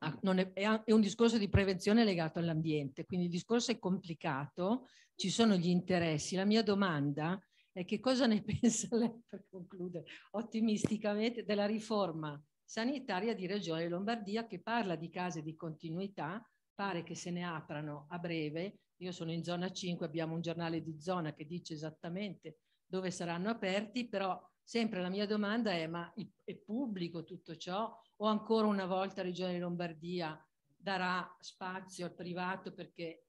ah, è, è un discorso di prevenzione legato all'ambiente, quindi il discorso è complicato, ci sono gli interessi. La mia domanda è e che cosa ne pensa lei, per concludere, ottimisticamente, della riforma sanitaria di Regione Lombardia che parla di case di continuità, pare che se ne aprano a breve. Io sono in zona 5, abbiamo un giornale di zona che dice esattamente dove saranno aperti, però sempre la mia domanda è ma è pubblico tutto ciò o ancora una volta Regione Lombardia darà spazio al privato perché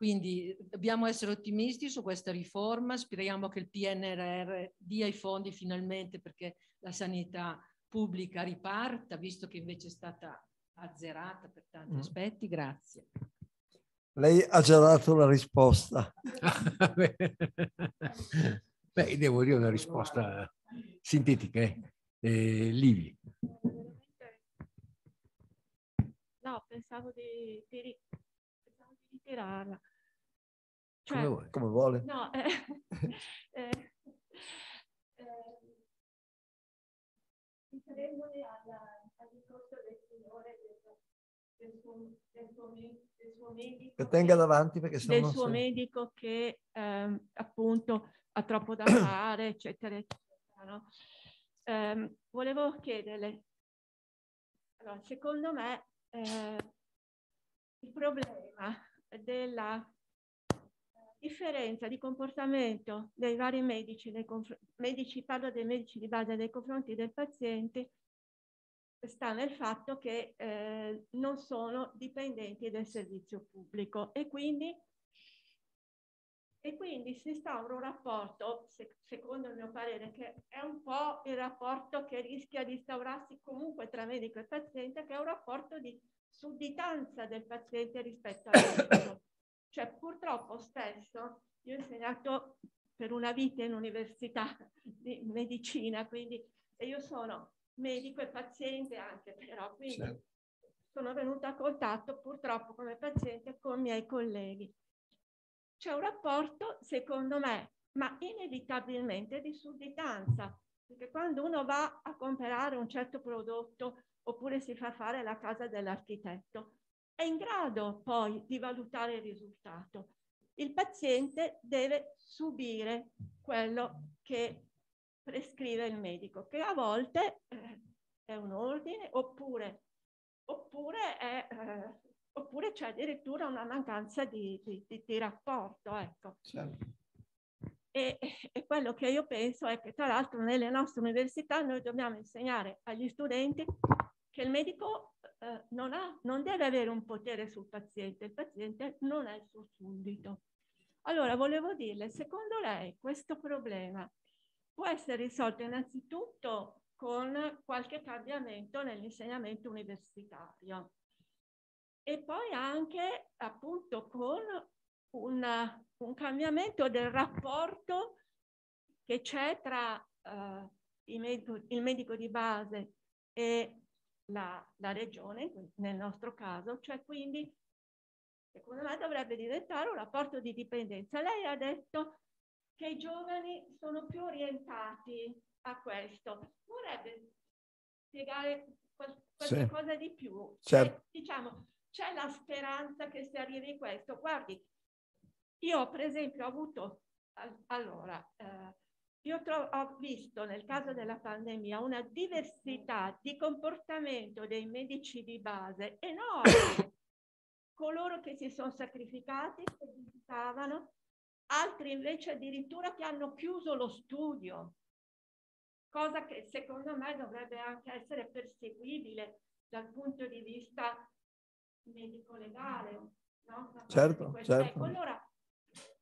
quindi dobbiamo essere ottimisti su questa riforma, speriamo che il PNRR dia i fondi finalmente perché la sanità pubblica riparta, visto che invece è stata azzerata per tanti mm. aspetti. Grazie. Lei ha già dato la risposta. Beh, devo dire una risposta sintetica. Eh? Eh, Livi. No, pensavo di, di, pensavo di ritirarla. Cioè, come, come, vuole. No, eh, eh, eh, alla, al discorso del Signore, del, suo, del, suo, del suo medico. Che tenga davanti perché sono Del suo sei... medico che ehm, appunto ha troppo da fare, eccetera, eccetera. No? Eh, volevo chiederle, allora, secondo me eh, il problema della differenza di comportamento dei vari medici, nei medici, parlo dei medici di base nei confronti del paziente, sta nel fatto che eh, non sono dipendenti del servizio pubblico e quindi, e quindi si instaura un rapporto, se, secondo il mio parere, che è un po' il rapporto che rischia di instaurarsi comunque tra medico e paziente, che è un rapporto di sudditanza del paziente rispetto al medico. Cioè, purtroppo spesso io ho insegnato per una vita in università di medicina, quindi io sono medico e paziente anche, però quindi certo. sono venuta a contatto purtroppo come paziente con i miei colleghi. C'è un rapporto, secondo me, ma inevitabilmente di sudditanza, perché quando uno va a comprare un certo prodotto oppure si fa fare la casa dell'architetto, è in grado poi di valutare il risultato. Il paziente deve subire quello che prescrive il medico, che a volte eh, è un ordine oppure, oppure, è, eh, oppure c'è addirittura una mancanza di, di, di, di rapporto. Ecco. Certo. E, e, quello che io penso è che tra l'altro nelle nostre università noi dobbiamo insegnare agli studenti che il medico eh, non, ha, non deve avere un potere sul paziente, il paziente non è il suo suddito. Allora, volevo dirle, secondo lei questo problema può essere risolto innanzitutto con qualche cambiamento nell'insegnamento universitario e poi anche appunto con una, un cambiamento del rapporto che c'è tra eh, il, medico, il medico di base e la, la regione, nel nostro caso, cioè quindi secondo me dovrebbe diventare un rapporto di dipendenza. Lei ha detto che i giovani sono più orientati a questo. Vorrebbe spiegare qual- qualcosa sì. di più? Cioè, certo. Cioè, diciamo, c'è la speranza che si arrivi a questo. Guardi, io per esempio ho avuto allora eh, io ho visto nel caso della pandemia una diversità di comportamento dei medici di base enorme. Coloro che si sono sacrificati, che visitavano, altri invece addirittura che hanno chiuso lo studio, cosa che secondo me dovrebbe anche essere perseguibile dal punto di vista medico-legale. No? Certo, certo. Allora,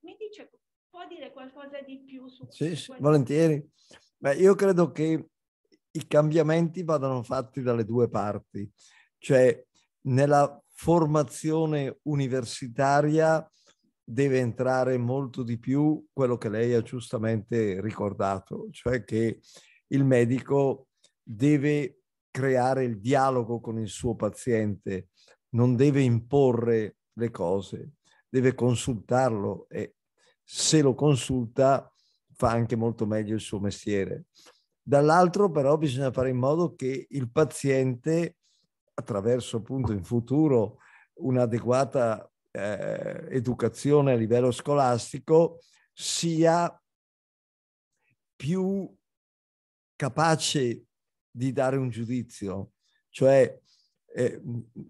mi dice può dire qualcosa di più su sì, questo? Sì, volentieri. Beh, io credo che i cambiamenti vadano fatti dalle due parti, cioè nella formazione universitaria deve entrare molto di più quello che lei ha giustamente ricordato, cioè che il medico deve creare il dialogo con il suo paziente, non deve imporre le cose, deve consultarlo e se lo consulta fa anche molto meglio il suo mestiere. Dall'altro però bisogna fare in modo che il paziente, attraverso appunto in futuro un'adeguata eh, educazione a livello scolastico, sia più capace di dare un giudizio. Cioè eh,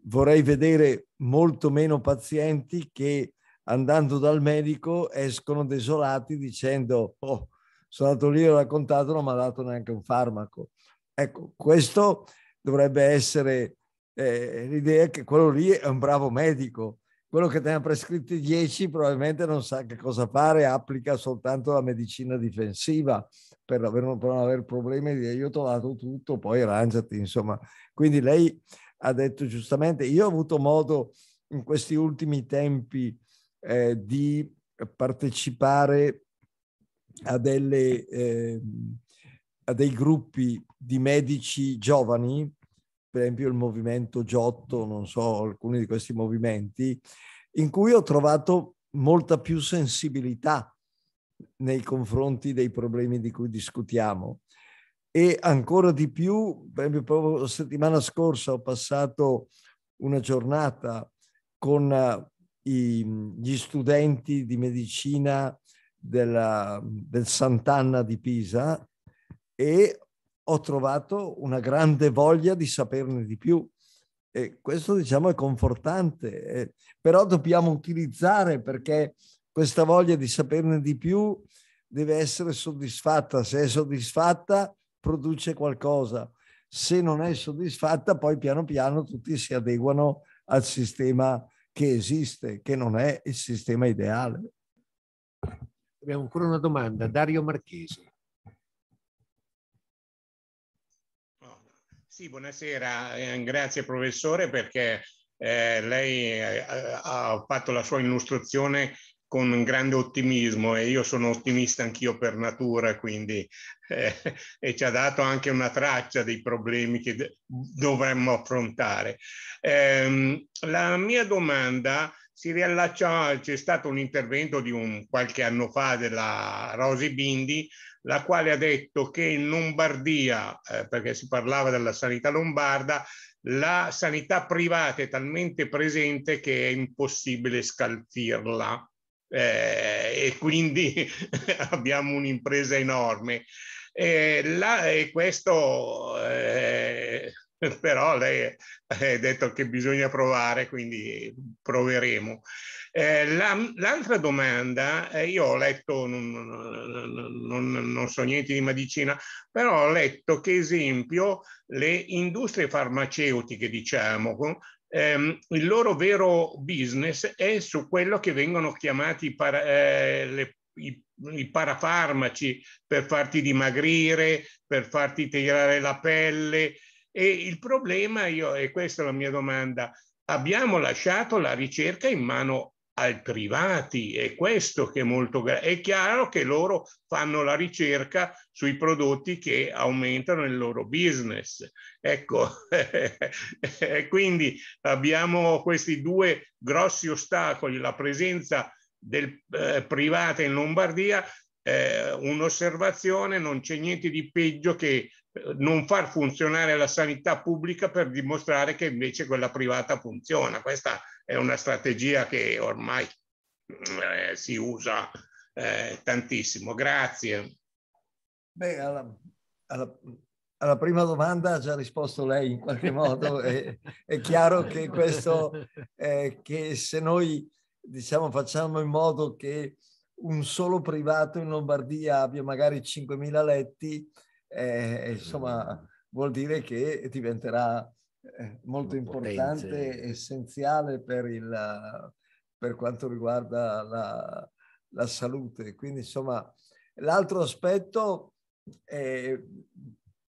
vorrei vedere molto meno pazienti che andando dal medico escono desolati dicendo oh, sono andato lì, ho raccontato, non mi ha dato neanche un farmaco. Ecco, questo dovrebbe essere eh, l'idea che quello lì è un bravo medico. Quello che te ne ha prescritti 10 probabilmente non sa che cosa fare, applica soltanto la medicina difensiva per, aver, per non avere problemi di io ho trovato tutto, poi arrangiati, insomma. Quindi lei ha detto giustamente, io ho avuto modo in questi ultimi tempi eh, di partecipare a, delle, eh, a, dei gruppi di medici giovani, per esempio il movimento Giotto, non so, alcuni di questi movimenti, in cui ho trovato molta più sensibilità nei confronti dei problemi di cui discutiamo. E ancora di più, per esempio, proprio la settimana scorsa ho passato una giornata con eh, i, gli studenti di medicina della, del Sant'Anna di Pisa e ho trovato una grande voglia di saperne di più. E questo diciamo è confortante, eh, però dobbiamo utilizzare perché questa voglia di saperne di più deve essere soddisfatta. Se è soddisfatta, produce qualcosa. Se non è soddisfatta, poi piano piano tutti si adeguano al sistema che esiste, che non è il sistema ideale. Abbiamo ancora una domanda, Dario Marchesi. Sì, buonasera, eh, grazie professore perché eh, lei eh, ha fatto la sua illustrazione con un grande ottimismo e io sono ottimista anch'io per natura, quindi eh, e ci ha dato anche una traccia dei problemi che dovremmo affrontare. Eh, la mia domanda si riallaccia, c'è stato un intervento di un, qualche anno fa della Rosy Bindi, la quale ha detto che in Lombardia, eh, perché si parlava della sanità lombarda, la sanità privata è talmente presente che è impossibile scalfirla eh, e quindi abbiamo un'impresa enorme. Eh, là, e eh, questo eh, però lei ha detto che bisogna provare, quindi proveremo. Eh, la, l'altra domanda, eh, io ho letto, non, non, non, so niente di medicina, però ho letto che esempio le industrie farmaceutiche, diciamo, ehm, il loro vero business è su quello che vengono chiamati para, eh, le, i, i, parafarmaci per farti dimagrire, per farti tirare la pelle. E il problema, io, e questa è la mia domanda, abbiamo lasciato la ricerca in mano ai privati, è questo che è molto È chiaro che loro fanno la ricerca sui prodotti che aumentano il loro business. Ecco, quindi abbiamo questi due grossi ostacoli, la presenza del eh, privata in Lombardia, eh, un'osservazione, non c'è niente di peggio che eh, non far funzionare la sanità pubblica per dimostrare che invece quella privata funziona. Questa è una strategia che ormai eh, si usa eh, tantissimo. Grazie. Beh, alla, alla, alla, prima domanda ha già risposto lei in qualche modo. è, è, chiaro che questo, eh, che se noi diciamo, facciamo in modo che un solo privato in Lombardia abbia magari 5.000 letti, eh, insomma, vuol dire che diventerà molto importante potenza. essenziale per, il, per, quanto riguarda la, la salute. Quindi, insomma, l'altro aspetto è,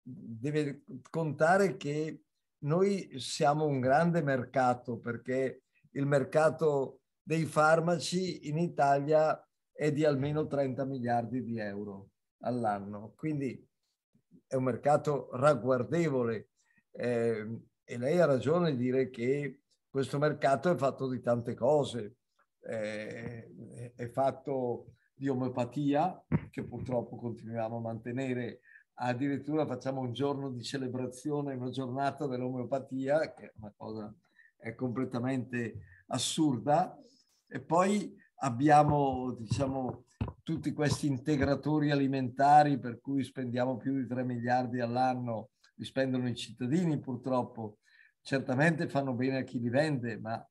deve contare che noi siamo un grande mercato perché il mercato dei farmaci in Italia è di almeno 30 miliardi di euro all'anno, quindi è un mercato ragguardevole. Eh, e lei ha ragione a dire che questo mercato è fatto di tante cose, è, è fatto di omeopatia che purtroppo continuiamo a mantenere, addirittura facciamo un giorno di celebrazione, una giornata dell'omeopatia, che è una cosa è completamente assurda, e poi abbiamo diciamo, tutti questi integratori alimentari per cui spendiamo più di 3 miliardi all'anno li spendono i cittadini purtroppo. Certamente fanno bene a chi li vende, ma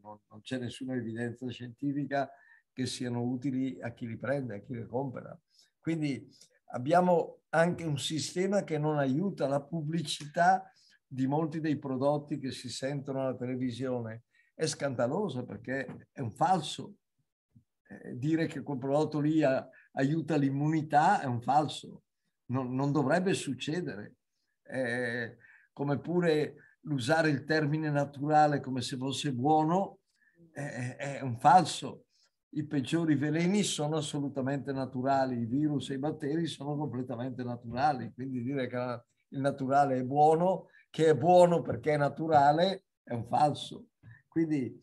non, non c'è nessuna evidenza scientifica che siano utili a chi li prende, a chi li compra. Quindi abbiamo anche un sistema che non aiuta la pubblicità di molti dei prodotti che si sentono alla televisione. È scandaloso perché è un falso. Eh, dire che quel prodotto lì aiuta l'immunità è un falso non, non dovrebbe succedere. Eh, come pure l'usare il termine naturale come se fosse buono eh, è un falso. I peggiori veleni sono assolutamente naturali, i virus e i batteri sono completamente naturali, quindi dire che il naturale è buono, che è buono perché è naturale, è un falso. Quindi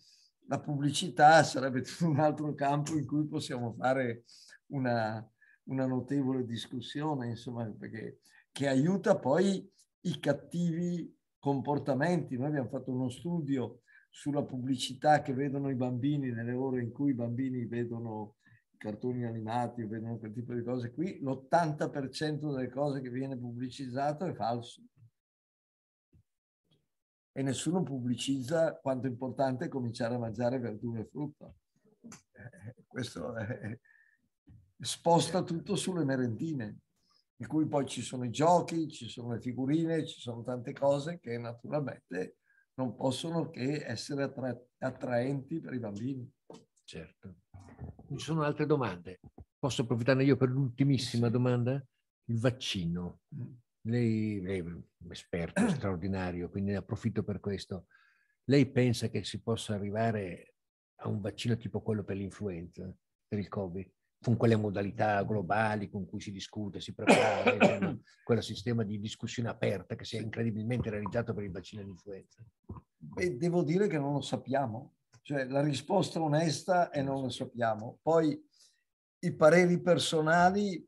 la pubblicità sarebbe tutto un altro campo in cui possiamo fare una, una notevole discussione, insomma, perché, che aiuta poi i cattivi comportamenti. Noi abbiamo fatto uno studio sulla pubblicità che vedono i bambini nelle ore in cui i bambini vedono i cartoni animati, vedono quel tipo di cose qui, l'80% delle cose che viene pubblicizzato è falso. E nessuno pubblicizza quanto è importante cominciare a mangiare verdure e frutta. Eh, questo è, sposta tutto sulle merendine, di cui poi ci sono i giochi, ci sono le figurine, ci sono tante cose che naturalmente non possono che essere attra attraenti per i bambini. Certo. Ci sono altre domande. Posso approfittarne io per l'ultimissima sì. domanda? Il vaccino. Lei, mm. lei è un esperto straordinario, quindi ne approfitto per questo. Lei pensa che si possa arrivare a un vaccino tipo quello per l'influenza, per il Covid? con quelle modalità globali con cui si discute, si prepara, insomma, quel sistema di discussione aperta che si è incredibilmente realizzato per il vaccino di influenza? Beh, devo dire che non lo sappiamo, cioè la risposta onesta è non lo sappiamo. Poi i pareri personali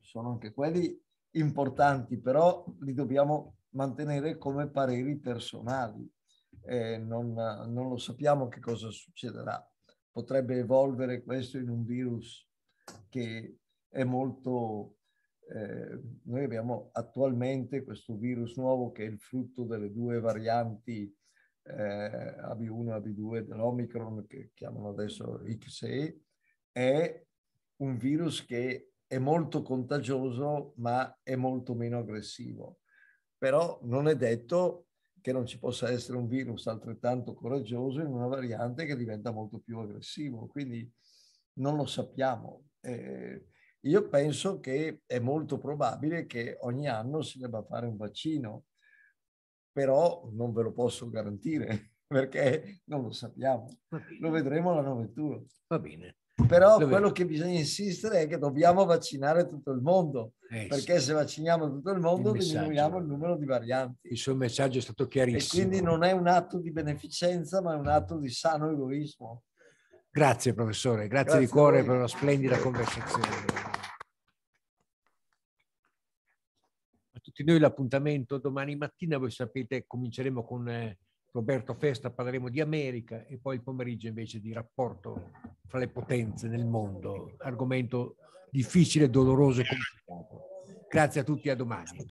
sono anche quelli importanti, però li dobbiamo mantenere come pareri personali. Eh, non, non lo sappiamo che cosa succederà potrebbe evolvere questo in un virus che è molto... Eh, noi abbiamo attualmente questo virus nuovo che è il frutto delle due varianti eh, AB1 e AB2 dell'Omicron che chiamano adesso XE, è un virus che è molto contagioso ma è molto meno aggressivo. Però non è detto che non ci possa essere un virus altrettanto coraggioso in una variante che diventa molto più aggressivo. Quindi non lo sappiamo. Eh, io penso che è molto probabile che ogni anno si debba fare un vaccino, però non ve lo posso garantire perché non lo sappiamo. Lo vedremo l'anno 91. Va bene. Però Dove? quello che bisogna insistere è che dobbiamo vaccinare tutto il mondo, eh, perché sì. se vacciniamo tutto il mondo il diminuiamo il numero di varianti. Il suo messaggio è stato chiarissimo. E quindi non è un atto di beneficenza, ma è un atto di sano egoismo. Grazie professore, grazie, grazie di cuore per una splendida conversazione. a tutti noi l'appuntamento domani mattina, voi sapete, cominceremo con eh, Roberto Festa parleremo di America e poi il pomeriggio invece di rapporto fra le potenze nel mondo, argomento difficile, doloroso e complicato. Grazie a tutti, e a domani.